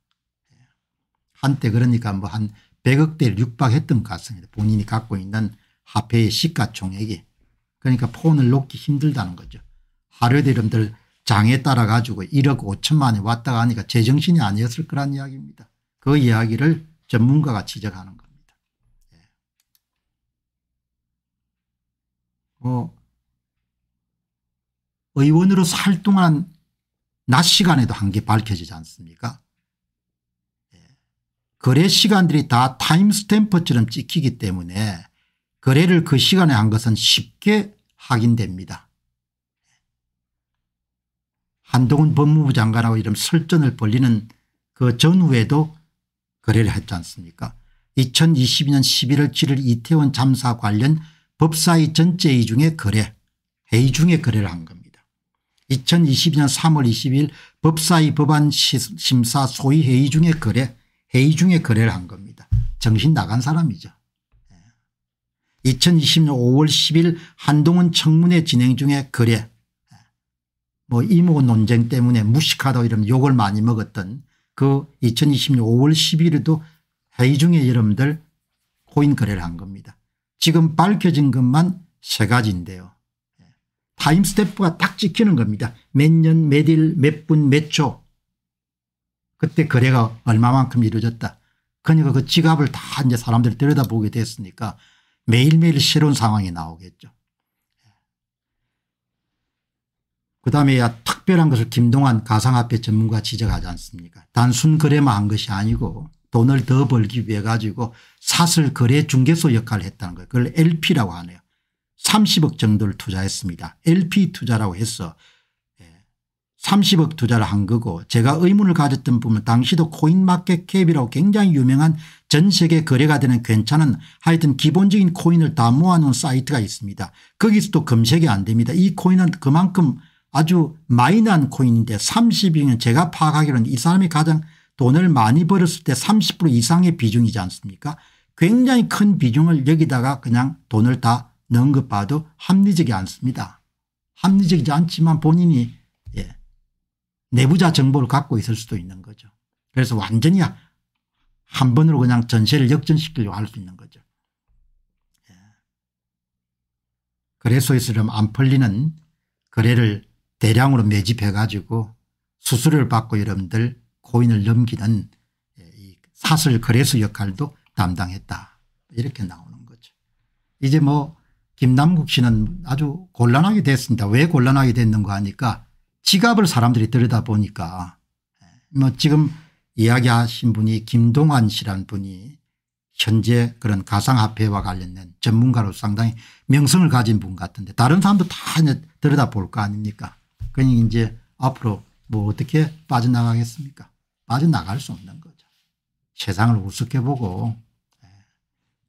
한때 그러니까 뭐 한 100억대를 육박했던 것 같습니다. 본인이 갖고 있는 화폐의 시가총액이. 그러니까 폰을 놓기 힘들다는 거죠. 하루에도 이름들 장에 따라 가지고 1억 5천만이 원 왔다 가니까 제정신이 아니었을 거란 이야기입니다. 그 이야기를 전문가가 지적하는 어, 의원으로서 활동안낮 시간에도 한 게 밝혀지지 않습니까? 예. 거래 시간들이 다 타임스탬프처럼 찍히기 때문에 거래를 그 시간에 한 것은 쉽게 확인됩니다. 예. 한동훈 법무부 장관하고 이런 설전을 벌리는 그 전후에도 거래를 했지 않습니까 2022년 11월 7일 이태원 잠사 관련 법사위 전체 이중의 거래 회의중의 거래를 한 겁니다. 2022년 3월 20일 법사위 법안 심사 소위 회의중의 거래 회의중의 거래를 한 겁니다. 정신 나간 사람이죠. 2020년 5월 10일 한동훈 청문회 진행 중에 거래 예. 뭐 이모 논쟁 때문에 무식하다 이런 욕을 많이 먹었던 그 2020년 5월 10일에도 회의 중에 여러분들 코인 거래를 한 겁니다. 지금 밝혀진 것만 세 가지인데요. 타임스태프가 딱 찍히는 겁니다. 몇 년, 몇 일, 몇 분, 몇 초. 그때 거래가 얼마만큼 이루어졌다. 그러니까 그 지갑을 다 이제 사람들이 들여다보게 됐으니까 매일매일 새로운 상황이 나오겠죠. 그 다음에 야 특별한 것을 김동환 가상화폐 전문가 지적하지 않습니까 단순 거래만 한 것이 아니고 돈을 더 벌기 위해 가지고 사슬 거래 중개소 역할을 했다는 거예요. 그걸 LP라고 하네요. 30억 정도를 투자했습니다. LP 투자라고 해서 30억 예, 투자를 한 거고 제가 의문을 가졌던 부분 당시도 코인마켓캡이라고 굉장히 유명한 전 세계 거래가 되는 괜찮은 하여튼 기본적인 코인을 다 모아놓은 사이트가 있습니다. 거기서 도 검색이 안 됩니다. 이 코인은 그만큼 아주 마이너한 코인인데 30이면 제가 파악하기로는 이 사람이 가장 돈을 많이 벌었을 때 30% 이상의 비중이지 않습니까 굉장히 큰 비중을 여기다가 그냥 돈을 다 넣은 것 봐도 합리적이 않습니다. 합리적이지 않지만 본인이 예, 내부자 정보를 갖고 있을 수도 있는 거죠. 그래서 완전히 한 번으로 그냥 전세를 역전시키려고 할 수 있는 거죠. 예. 거래소에서는 안 풀리는 거래를 대량으로 매집해 가지고 수수료를 받고 여러분들 고인을 넘기는 예, 사슬 거래소 역할도 담당했다. 이렇게 나오는 거죠. 이제 뭐 김남국 씨는 아주 곤란하게 됐습니다. 왜 곤란하게 됐는가 하니까 지갑을 사람들이 들여다보니까 예, 뭐 지금 이야기하신 분이 김동환 씨라는 분이 현재 그런 가상화폐와 관련된 전문가로 상당히 명성을 가진 분 같은데 다른 사람도 다 들여다볼 거 아닙니까 그러니 이제 앞으로 뭐 어떻게 빠져나가겠습니까 빠져나갈 수 없는 거죠. 세상을 우습게 보고 예,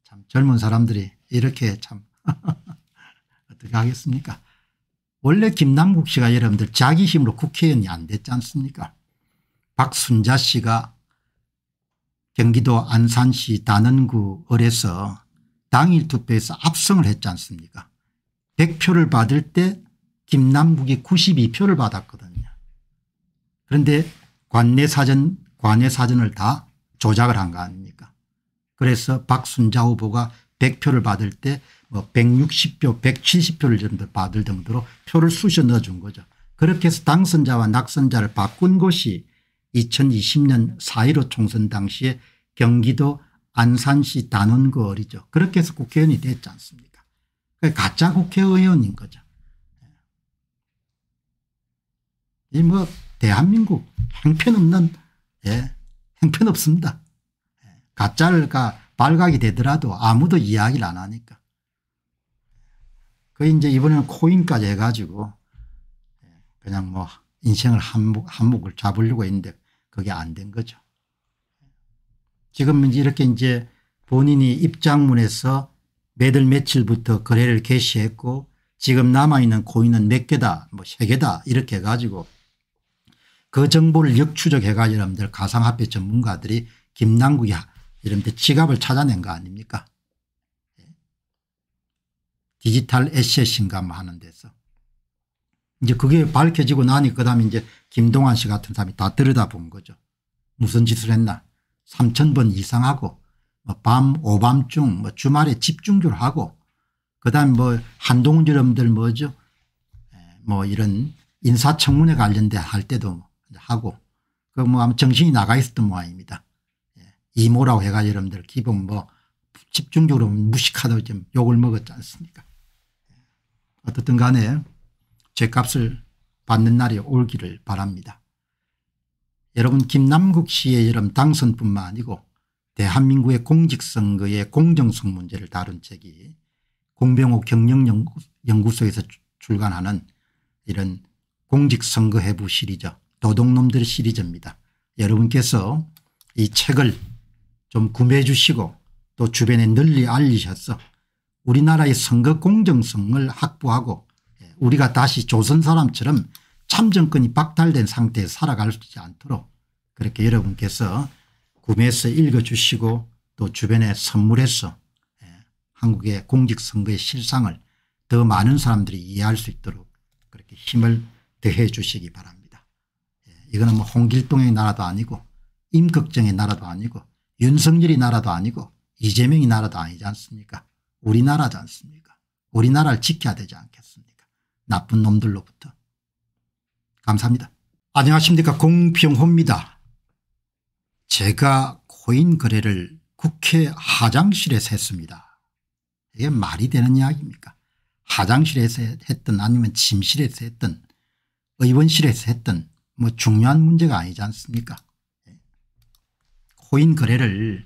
참 젊은 사람들이 이렇게 참 어떻게 하겠습니까 원래 김남국 씨가 여러분들 자기 힘으로 국회의원이 안 됐지 않습니까 박순자 씨가 경기도 안산시 단원구 을에서 당일 투표에서 압승을 했지 않습니까 100표를 받을 때 김남국이 92표를 받았거든요 그런데 관내 사전 관내 사전을 다 조작을 한 거 아닙니까 그래서 박순자 후보가 100표를 받을 때뭐 160표 170표를 정도 받을 정도로 표를 쑤셔 넣어준 거죠. 그렇게 해서 당선자와 낙선자를 바꾼 것이 2020년 4.15 총선 당시에 경기도 안산시 단원거리죠. 그렇게 해서 국회의원이 됐지 않습니까 가짜 국회의원인 거죠. 이뭐 대한민국 형편없는 예, 형편없습니다 가짜가 를 발각이 되더라도 아무도 이야기를 안 하니까. 그 이제 이번에는 코인까지 해가지고 예, 그냥 뭐 인생을 한복한복을 잡으려고 했는데 그게 안 된 거죠. 지금 이 이렇게 이제 본인이 입장문에서 매달 며칠부터 거래를 개시했고 지금 남아있는 코인은 몇 개다 뭐 세 개다 이렇게 해가지고 그 정보를 역추적해가 여러분들 가상화폐 전문가들이 김남국이 여러분들 지갑을 찾아낸 거 아닙니까 예. 디지털 에셋인가 뭐 하는 데서 이제 그게 밝혀지고 나니 그 다음에 이제 김동완 씨 같은 사람이 다 들여다본 거죠. 무슨 짓을 했나 3천 번 이상하고 뭐 밤 오밤중 뭐 주말에 집중적으로 하고 그다음 뭐 한동훈 여러분들 뭐죠 예, 뭐 이런 인사청문회 관련돼 할 때도 하고 그 뭐 아마 정신이 나가 있었던 모양입니다. 예, 이모라고 해가 여러분들 기본 뭐 집중적으로 무식하다고 좀 욕을 먹었지 않습니까? 예, 어떻든 간에 제 값을 받는 날이 올기를 바랍니다. 여러분 김남국 씨의 여름 당선뿐만 아니고 대한민국의 공직선거의 공정성 문제를 다룬 책이 공병호 경영연구소에서 출간하는 이런 공직선거해부 시리즈 도둑놈들 시리즈입니다. 여러분께서 이 책을 좀 구매해 주시고 또 주변에 널리 알리셔서 우리나라의 선거 공정성을 확보하고 예, 우리가 다시 조선 사람처럼 참정권이 박탈된 상태에 살아가지 않도록 그렇게 여러분께서 구매해서 읽어주시고 또 주변에 선물해서 예, 한국의 공직선거의 실상을 더 많은 사람들이 이해할 수 있도록 그렇게 힘을 더해 주시기 바랍니다. 이거는 뭐 홍길동의 나라도 아니고 임극정의 나라도 아니고 윤석열이 나라도 아니고 이재명이 나라도 아니지 않습니까 우리나라지 않습니까 우리나라를 지켜야 되지 않겠습니까 나쁜 놈들로부터 감사합니다 안녕하십니까 공평호입니다 제가 코인 거래를 국회 화장실에서 했습니다 이게 말이 되는 이야기입니까 화장실에서 했든 아니면 침실에서 했든 의원실에서 했든 뭐 중요한 문제가 아니지 않습니까 예. 코인 거래를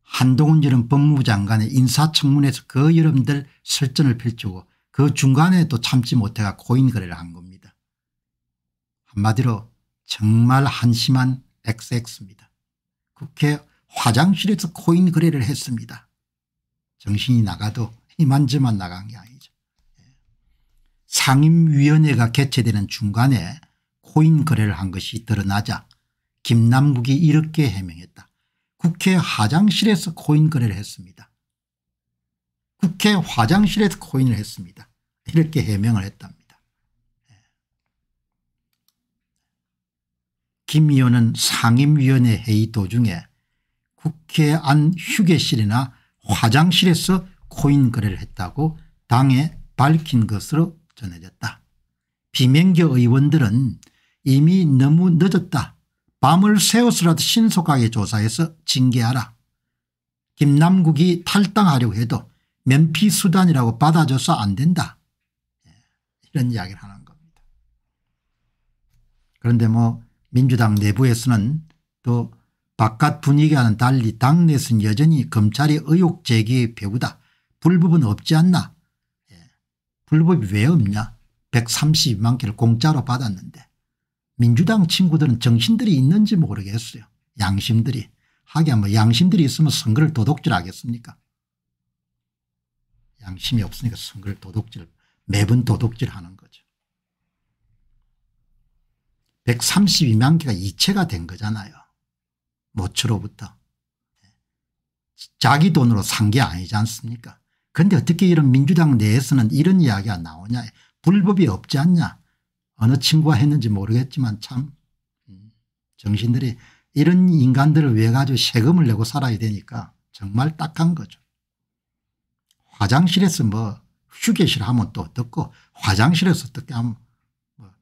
한동훈 이런 법무부 장관의 인사청문회에서 그 여러분들 설전을 펼치고 그 중간에 또 참지 못해가 코인 거래를 한 겁니다. 한마디로 정말 한심한 XX입니다. 국회 화장실에서 코인 거래를 했습니다. 정신이 나가도 이만저만 나간 게 아니죠. 예. 상임위원회가 개최되는 중간에 코인 거래를 한 것이 드러나자 김남국이 이렇게 해명했다. 국회 화장실에서 코인 거래를 했습니다. 국회 화장실에서 코인을 했습니다. 이렇게 해명을 했답니다. 예. 김 의원은 상임위원회 회의 도중에 국회 안 휴게실이나 화장실에서 코인 거래를 했다고 당에 밝힌 것으로 전해졌다. 비명계 의원들은 이미 너무 늦었다. 밤을 새웠서라도 신속하게 조사해서 징계하라. 김남국이 탈당하려고 해도 면피 수단이라고 받아줘서 안 된다. 예, 이런 이야기를 하는 겁니다. 그런데 뭐 민주당 내부에서는 또 바깥 분위기와는 달리 당내에서는 여전히 검찰의 의혹 제기의 배우다 불법은 없지 않나. 예, 불법이 왜 없냐. 132만 개를 공짜로 받았는데. 민주당 친구들은 정신들이 있는지 모르겠어요. 양심들이. 하긴 뭐 양심들이 있으면 선거를 도둑질 하겠습니까 양심이 없으니까 선거를 도둑질 매번 도둑질 하는 거죠. 132만 개가 이체가 된 거잖아요. 모처로부터. 자기 돈으로 산 게 아니지 않습니까 근데 어떻게 이런 민주당 내에서는 이런 이야기가 나오냐 불법이 없지 않냐 어느 친구가 했는지 모르겠지만 참 음, 정신들이 이런 인간들을 위해 가지고 세금을 내고 살아야 되니까 정말 딱한 거죠. 화장실에서 뭐 휴게실 하면 또 어떻고 화장실에서 어떻게 하면 뭐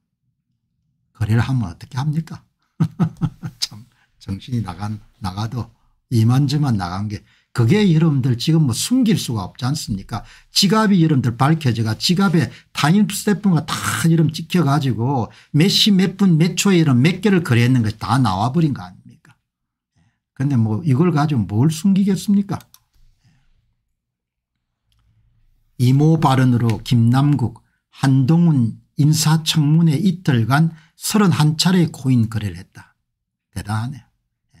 거래를 하면 어떻게 합니까? 참 정신이 나간 나가도 이만저만 나간 게 그게 여러분들 지금 뭐 숨길 수가 없지 않습니까 지갑이 여러분들 밝혀져가 지갑에 타임 스태프가 다 이름 찍혀가지고 몇 시 몇 분 몇 초에 이런 몇 개를 거래했는 것이 다 나와버린 거 아닙니까 그런데 뭐 이걸 가지고 뭘 숨기겠습니까 이모 발언으로 김남국 한동훈 인사청문회 이틀간 31차례 코인 거래를 했다. 대단하네요. 예.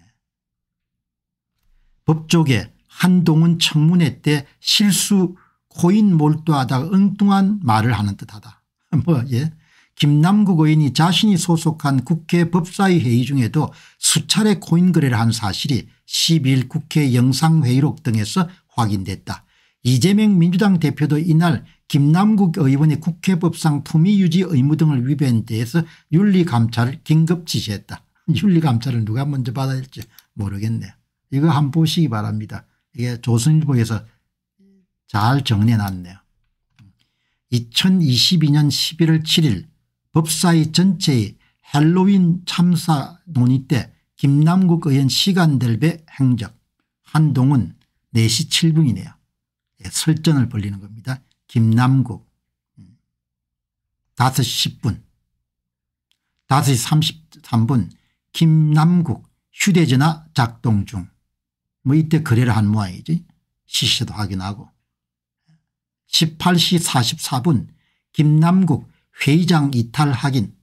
법조계 한동훈 청문회 때 실수 코인 몰두하다가 엉뚱한 말을 하는 듯하다. 뭐 예. 김남국 의원이 자신이 소속한 국회 법사위 회의 중에도 수차례 코인 거래를 한 사실이 12일 국회 영상회의록 등에서 확인됐다. 이재명 민주당 대표도 이날 김남국 의원의 국회 법상 품위 유지 의무 등을 위배한 데에서 윤리감찰을 긴급 지시했다. 윤리감찰을 누가 먼저 받아야 할지 모르겠네. 이거 한번 보시기 바랍니다. 이게 조선일보에서 잘 정리해 놨네요. 2022년 11월 7일 법사위 전체의 할로윈 참사 논의 때 김남국 의원 시간델배 행적 한동훈 4시 7분이네요. 네, 예, 설전을 벌리는 겁니다. 김남국 5시 10분 5시 33분 김남국 휴대전화 작동 중뭐 이때 거래를 한 모양이지. 시시도 확인하고. 18시 44분 김남국 회의장 이탈 확인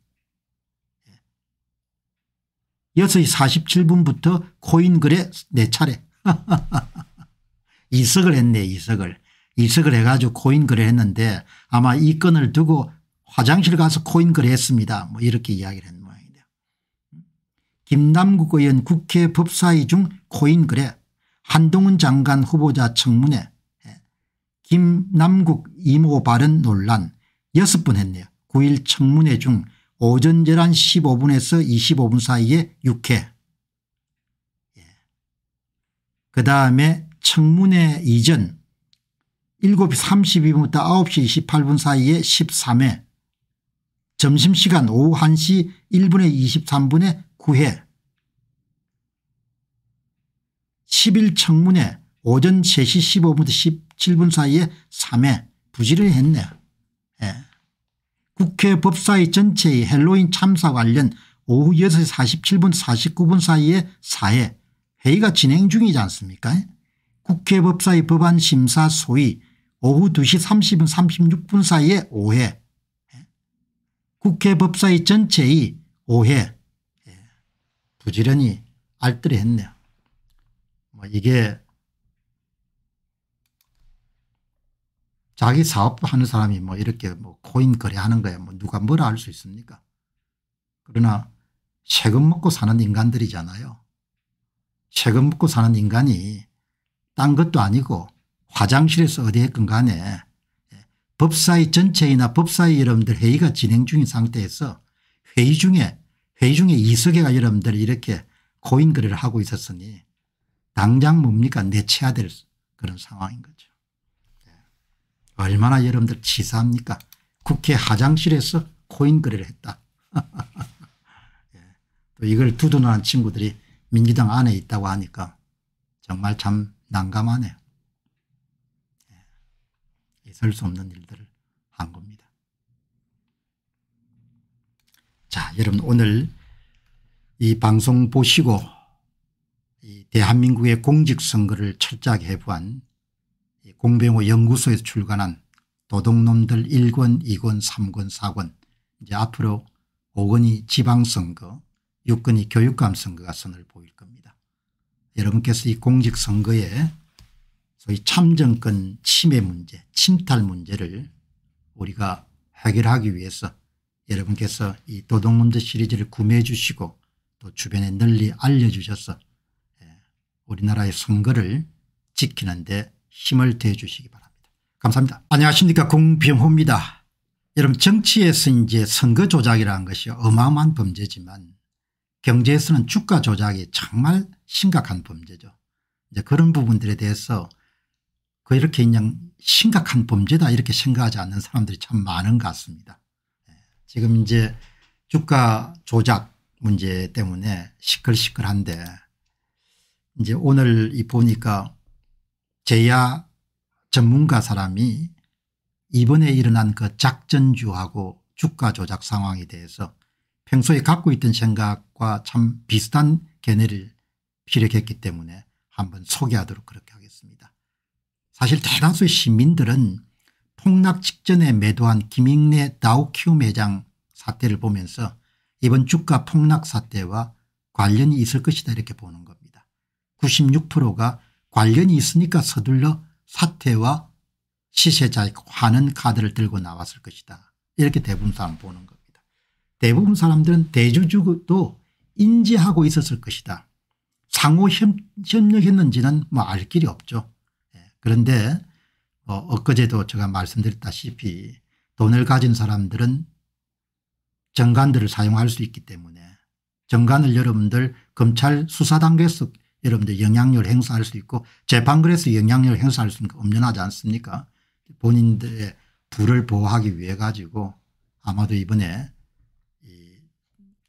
6시 47분부터 코인 거래 4차례 이석을 했네 이석을 이석을 해가지고 코인 거래 했는데 아마 이 건을 두고 화장실 가서 코인 거래 했습니다 뭐 이렇게 이야기를 했는 모양이네요 김남국 의원 국회 법사위 중 코인 거래 한동훈 장관 후보자 청문회 예, 김남국 이모 발언 논란 6번 했네요. 9일 청문회 중 오전 11시 15분에서 25분 사이에 6회 예. 그다음에 청문회 이전 7시 32분부터 9시 28분 사이에 13회 점심시간 오후 1시 1분에 23분에 9회 10일 청문회 오전 3시 15분부터 17분 사이에 3회 부지를 했네 예. 국회 법사위 전체의 헬로인 참사 관련 오후 6시 47분 49분 사이에 4회 회의가 진행 중이지 않습니까 국회 법사위 법안 심사 소위 오후 2시 30분 36분 사이에 5회 예. 국회 법사위 전체의 5회 예. 부지런히 알뜰 했네요. 뭐 이게 자기 사업하는 도 사람이 뭐 이렇게 뭐 코인 거래하는 거에 뭐 누가 뭐라 할 수 있습니까? 그러나 세금 먹고 사는 인간들이잖아요. 세금 먹고 사는 인간이 딴 것도 아니고 화장실에서 어디에건 간에 예, 법사위 전체이나 법사위 여러분들 회의가 진행 중인 상태에서 회의 중에 회의 중에 이석애가 여러분들 이렇게 코인 거래를 하고 있었으니 당장 뭡니까 내쳐야 될 그런 상황인 거죠. 예. 얼마나 여러분들 치사합니까? 국회 화장실에서 코인 거래를 했다. 예. 또 이걸 두둔하는 친구들이 민주당 안에 있다고 하니까 정말 참 난감하네요. 있을 예. 수 없는 일들을 한 겁니다. 자 여러분 오늘 이 방송 보시고 대한민국의 공직선거를 철저하게 해부한 공병호 연구소에서 출간한 도둑놈들 1권 2권 3권 4권 이제 앞으로 5권이 지방선거 6권이 교육감 선거가 선을 보일 겁니다. 여러분께서 이 공직선거에 소위 참정권 침해 문제 침탈 문제를 우리가 해결하기 위해서 여러분께서 이 도둑놈들 시리즈를 구매해 주시고 또 주변에 널리 알려주셔서 우리나라의 선거를 지키는 데 힘을 대주시기 바랍니다. 감사합니다. 안녕하십니까 공병호입니다. 여러분 정치에서 이제 선거 조작이라는 것이 어마어마한 범죄지만 경제에서는 주가 조작이 정말 심각한 범죄죠. 이제 그런 부분들에 대해서 그 이렇게 그냥 심각한 범죄다 이렇게 생각하지 않는 사람들이 참 많은 것 같습니다. 예, 지금 이제 주가 조작 문제 때문에 시끌시끌한데 이제 오늘 이 보니까 제야 전문가 사람이 이번에 일어난 그 작전주하고 주가 조작 상황에 대해서 평소에 갖고 있던 생각과 참 비슷한 견해를 피력했기 때문에 한번 소개하도록 그렇게 하겠습니다. 사실 대다수의 시민들은 폭락 직전에 매도한 김익래 다우큐 매장 사태를 보면서 이번 주가 폭락 사태와 관련이 있을 것이다 이렇게 보는 겁니다. 96%가 관련이 있으니까 서둘러 사태와 시세자의 화는 카드를 들고 나왔을 것이다. 이렇게 대부분 사람 보는 겁니다. 대부분 사람들은 대주주도 인지하고 있었을 것이다. 상호 협력했는지는 뭐 알 길이 없죠. 예, 그런데 어, 엊그제도 제가 말씀드렸다시피 돈을 가진 사람들은 정관들을 사용할 수 있기 때문에 정관을 여러분들 검찰 수사 단계에서 여러분들 영향력을 행사할 수 있고 재판글에서 영향력을 행사할 수 있는 게 엄연하지 않습니까 본인들의 부를 보호하기 위해 가지고 아마도 이번에 이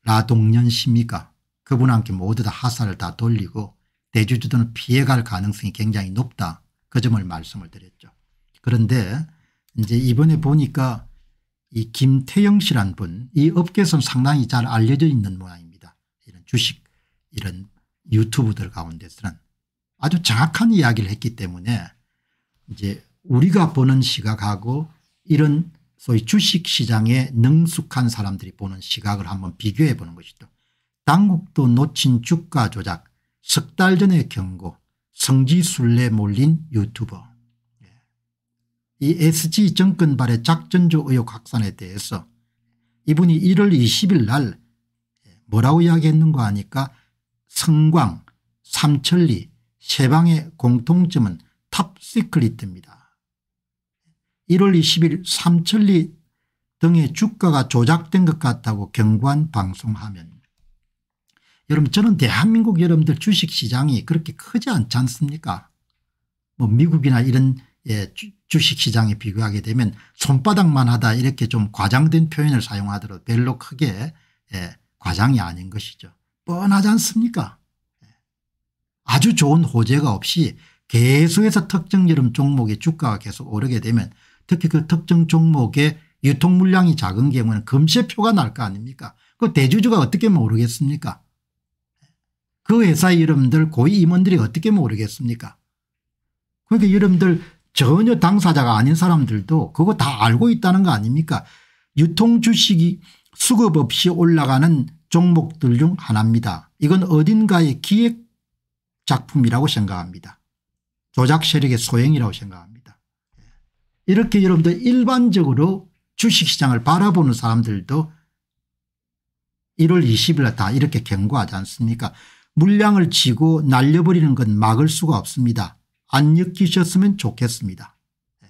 라동년 씨입니까 그분한테 모두 다 하사를 다 돌리고 대주주들은 피해갈 가능성이 굉장히 높다 그 점을 말씀을 드렸죠. 그런데 이제 이번에 보니까 이 김태영 씨란 분 이 업계에서는 상당히 잘 알려져 있는 모양입니다. 이런 주식 이런 유튜브들 가운데서는 아주 정확한 이야기를 했기 때문에 이제 우리가 보는 시각하고 이런 소위 주식시장에 능숙한 사람들이 보는 시각을 한번 비교해 보는 것이죠. 당국도 놓친 주가 조작 석 달 전의 경고 성지순례 몰린 유튜버 예. 이 SG 정권발의 작전주 의혹 확산에 대해서 이분이 1월 20일 날 뭐라고 이야기했는가 하니까 성광, 삼천리, 세방의 공통점은 탑시크릿입니다. 1월 20일 삼천리 등의 주가가 조작된 것 같다고 경고한 방송하면 여러분 저는 대한민국 여러분들 주식시장이 그렇게 크지 않지 않습니까 뭐 미국이나 이런 예, 주식시장에 비교하게 되면 손바닥만 하다 이렇게 좀 과장된 표현을 사용하더라도 별로 크게 예, 과장이 아닌 것이죠. 뻔하지 않습니까 아주 좋은 호재가 없이 계속해서 특정 여름 종목의 주가가 계속 오르게 되면 특히 그 특정 종목의 유통 물량이 작은 경우는 금세표가 날 거 아닙니까 그 대주주가 어떻게 모르겠습니까 그 회사 이름들 고위 임원들이 어떻게 모르겠습니까 그러니까 여러분들 전혀 당사자가 아닌 사람들도 그거 다 알고 있다는 거 아닙니까 유통 주식이 수급 없이 올라가는 종목들 중 하나입니다. 이건 어딘가의 기획 작품이라고 생각합니다. 조작 세력의 소행이라고 생각합니다. 예. 이렇게 여러분들 일반적으로 주식시장을 바라보는 사람들도 1월 20일 날다 이렇게 경고하지 않습니까 물량을 치고 날려버리는 건 막을 수가 없습니다. 안 느끼셨으면 좋겠습니다. 예.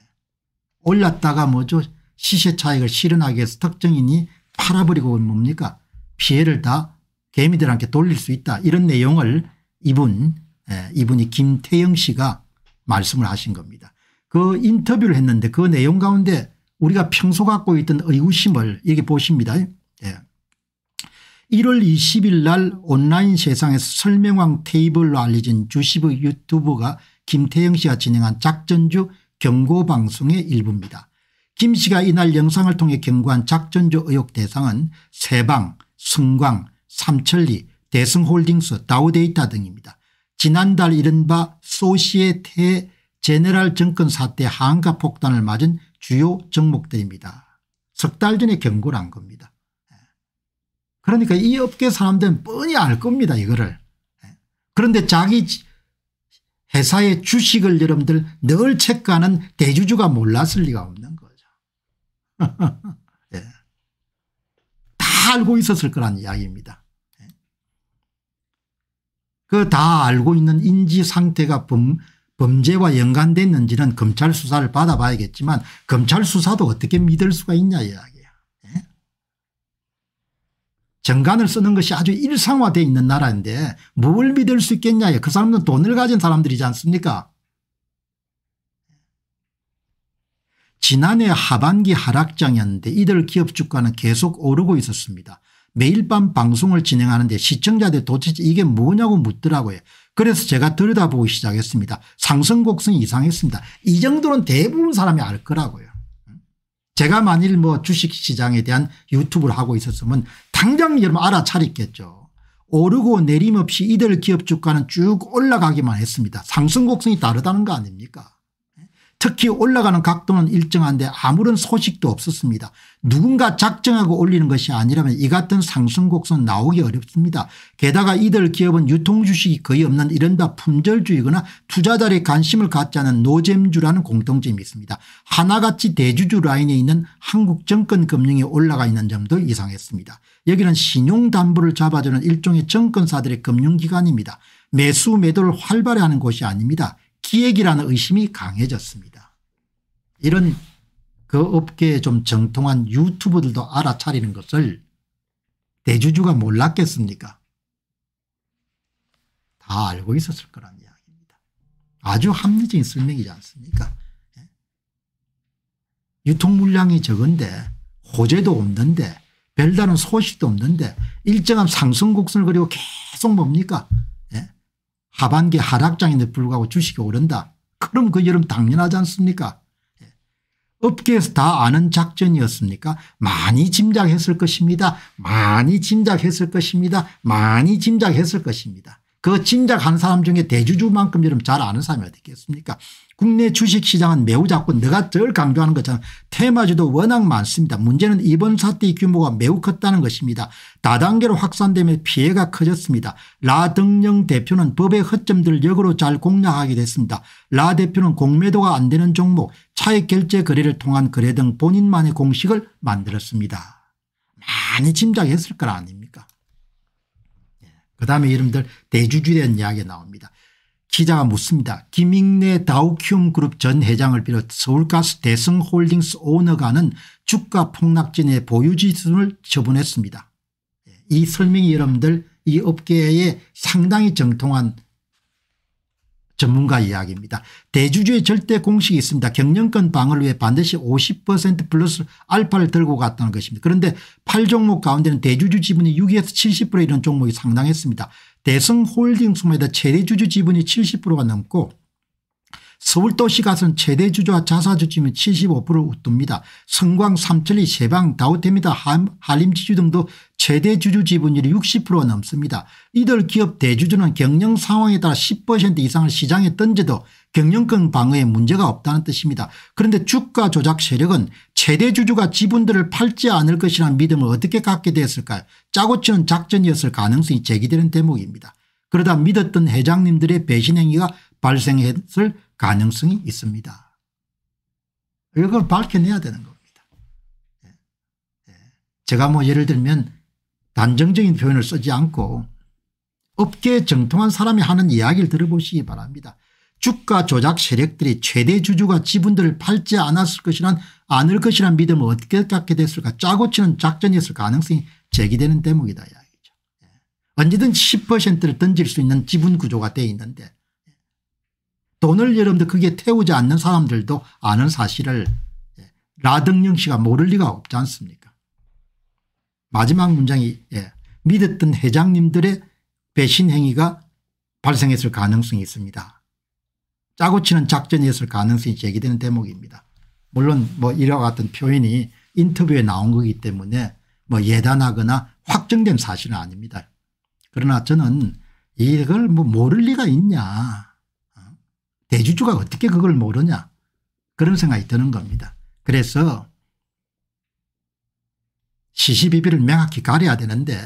올랐다가 뭐죠 시세 차익을 실현하기 위해서 특정인이 팔아버리고 뭡니까 피해를 다 개미들한테 돌릴 수 있다 이런 내용을 이분 예, 이분이 김태영 씨가 말씀을 하신 겁니다. 그 인터뷰를 했는데 그 내용 가운데 우리가 평소 갖고 있던 의구심을 이렇게 보십니다. 1월 예. 20일 날 온라인 세상에서 설명왕 테이블로 알려진 주시브 유튜브가 김태영 씨가 진행한 작전주 경고방송의 일부입니다. 김 씨가 이날 영상을 통해 경고한 작전주 의혹 대상은 세방 승광, 삼천리, 대승홀딩스, 다우데이터 등입니다. 지난달 이른바 소시에테 제네랄 정권 사태 한가 폭탄을 맞은 주요 종목들입니다. 석 달 전에 경고를 한 겁니다. 예. 그러니까 이 업계 사람들은 뻔히 알 겁니다 이거를. 예. 그런데 자기 회사의 주식을 여러분들 늘 체크하는 대주주가 몰랐을 리가 없는 거죠. 알고 있었을 거란 이야기입니다. 예. 그다 알고 있는 인지 상태가 범, 범죄와 연관됐는지는 검찰 수사를 받아봐야겠지만 검찰 수사도 어떻게 믿을 수가 있냐 이야기야. 예? 정관을 쓰는 것이 아주 일상화되 있는 나라인데 뭘 믿을 수 있겠냐. 그 사람들은 돈을 가진 사람들이지 않습니까 지난해 하반기 하락장이었는데 이들 기업 주가는 계속 오르고 있었습니다. 매일 밤 방송을 진행하는데 시청자들 도대체 이게 뭐냐고 묻더라고요. 그래서 제가 들여다보기 시작했습니다. 상승 곡선이 이상했습니다. 이 정도는 대부분 사람이 알 거라고요. 제가 만일 뭐 주식시장에 대한 유튜브를 하고 있었으면 당장 여러분 알아차리겠죠 오르고 내림 없이 이들 기업 주가는 쭉 올라가기만 했습니다. 상승 곡선이 다르다는 거 아닙니까? 특히 올라가는 각도는 일정한데 아무런 소식도 없었습니다. 누군가 작정하고 올리는 것이 아니라면 이 같은 상승 곡선 나오기 어렵습니다. 게다가 이들 기업은 유통 주식이 거의 없는 이른바 품절주이거나 투자자들의 관심을 갖지 않은 노잼주라는 공통점이 있습니다. 하나같이 대주주 라인에 있는 한국정권금융이 올라가 있는 점도 이상했습니다. 여기는 신용담보를 잡아주는 일종의 정권사들의 금융기관입니다. 매수 매도를 활발히 하는 곳이 아닙니다. 기획이라는 의심이 강해졌습니다. 이런 그 업계에 좀 정통한 유튜브들도 알아차리는 것을 대주주가 몰랐겠습니까 다 알고 있었을 거란 이야기입니다. 아주 합리적인 설명이지 않습니까 예? 유통 물량이 적은데 호재도 없는데 별다른 소식도 없는데 일정한 상승 곡선을 그리고 계속 뭡니까 예? 하반기 하락장인데 불구하고 주식이 오른다. 그럼 그 여름 당연하지 않습니까 업계에서 다 아는 작전이었습니까 많이 짐작했을 것입니다. 많이 짐작했을 것입니다. 많이 짐작했을 것입니다. 그 짐작한 사람 중에 대주주만큼 이름 잘 아는 사람이 어디 있겠습니까 국내 주식시장은 매우 작고 내가 절 강조하는 것처럼 테마주도 워낙 많습니다. 문제는 이번 사태의 규모가 매우 컸다는 것입니다. 다단계로 확산되면 피해가 커졌습니다. 라 등령 대표는 법의 허점들 역으로 잘 공략하게 됐습니다. 라 대표는 공매도가 안 되는 종목 차액 결제 거래를 통한 거래 등 본인만의 공식을 만들었습니다. 많이 짐작했을 거 아닙니까 예, 그 다음에 여러분들 대주주에 이야기가 나옵니다. 기자가 묻습니다. 김익래 다우큐움 그룹 전 회장을 비롯 서울가스 대성홀딩스 오너가는 주가 폭락진의 보유지수를 처분했습니다. 예, 이 설명이 여러분들 이 업계에 상당히 정통한 전문가 이야기입니다. 대주주의 절대 공식이 있습니다. 경영권 방어를 위해 반드시 50% 플러스 알파를 들고 갔다는 것입니다. 그런데 8종목 가운데는 대주주 지분이 6에서 70% 이런 종목이 상당했습니다. 대성홀딩스마다 최대주주 지분이 70%가 넘고 서울도시 가는 최대 주주와 자사주침이 75% 웃돕니다. 성광, 삼천리, 세방, 다우테미다, 한림지주 등도 최대 주주 지분율이 60% 넘습니다. 이들 기업 대주주는 경영 상황에 따라 10% 이상을 시장에 던져도 경영권 방어에 문제가 없다는 뜻입니다. 그런데 주가 조작 세력은 최대 주주가 지분들을 팔지 않을 것이라는 믿음을 어떻게 갖게 됐을까요 짜고 치는 작전이었을 가능성이 제기되는 대목입니다. 그러다 믿었던 회장님들의 배신 행위가 발생했을 가능성이 있습니다. 이걸 밝혀내야 되는 겁니다. 예. 예. 제가 뭐 예를 들면 단정적인 표현을 쓰지 않고 업계 정통한 사람이 하는 이야기를 들어보시기 바랍니다. 주가 조작 세력들이 최대 주주가 지분들을 팔지 않았을 것이란 않을 것이란 믿음을 어떻게 갖게 됐을까 짜고 치는 작전이었을 가능성이 제기되는 대목이다 이야기죠. 예. 언제든 10%를 던질 수 있는 지분 구조가 되어 있는데 돈을 여러분들 그게 태우지 않는 사람들도 아는 사실을 예, 라등영 씨가 모를 리가 없지 않습니까 마지막 문장이 예, 믿었던 회장님들의 배신 행위가 발생했을 가능성이 있습니다. 짜고 치는 작전이었을 가능성이 제기되는 대목입니다. 물론 뭐 이와 같은 표현이 인터뷰에 나온 거기 때문에 뭐 예단하거나 확정된 사실은 아닙니다. 그러나 저는 이걸 뭐 모를 리가 있냐 대주주가 어떻게 그걸 모르냐 그런 생각이 드는 겁니다. 그래서 시시비비를 명확히 가려야 되는데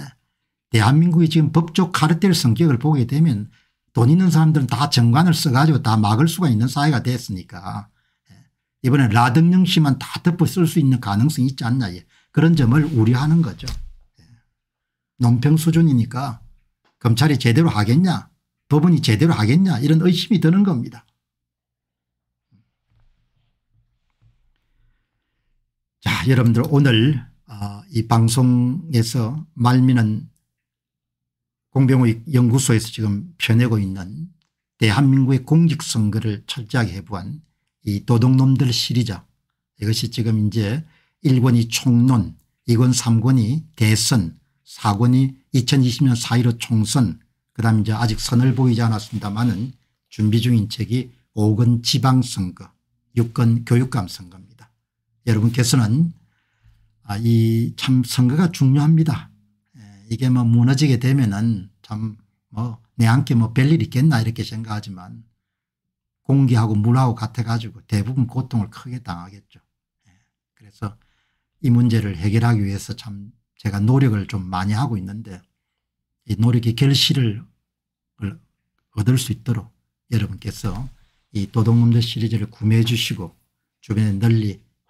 대한민국이 지금 법적 카르텔 성격을 보게 되면 돈 있는 사람들은 다 정관을 써가지고 다 막을 수가 있는 사회가 됐으니까 예. 이번에 라등영 씨만 다 덮어 쓸 수 있는 가능성이 있지 않나 예. 그런 점을 우려하는 거죠. 예. 논평 수준이니까 검찰이 제대로 하겠냐 법원이 제대로 하겠냐 이런 의심이 드는 겁니다. 자 여러분들 오늘 아, 이 방송에서 말미는 공병우익 연구소에서 지금 펴내고 있는 대한민국의 공직선거를 철저하게 해부한 이 도둑놈들 시리즈 이것이 지금 이제 1권이 총론 2권 3권이 대선 4권이 2020년 4.15 총선 그 다음 이제 아직 선을 보이지 않았습니다마는 준비 중인 책이 5권 지방선거 6권 교육감 선거 입니다 여러분께서는 아, 이참 선거가 중요합니다. 예, 이게 뭐 무너지게 되면은 참 뭐 내한께 뭐, 뭐 별일 있겠나 이렇게 생각하지만 공기하고 물하고 같아가지고 대부분 고통을 크게 당하겠죠. 예, 그래서 이 문제를 해결하기 위해서 참 제가 노력을 좀 많이 하고 있는데 이 노력의 결실을 얻을 수 있도록 여러분께서 이 도둑놈들 시리즈를 구매해 주시고 주변에 널리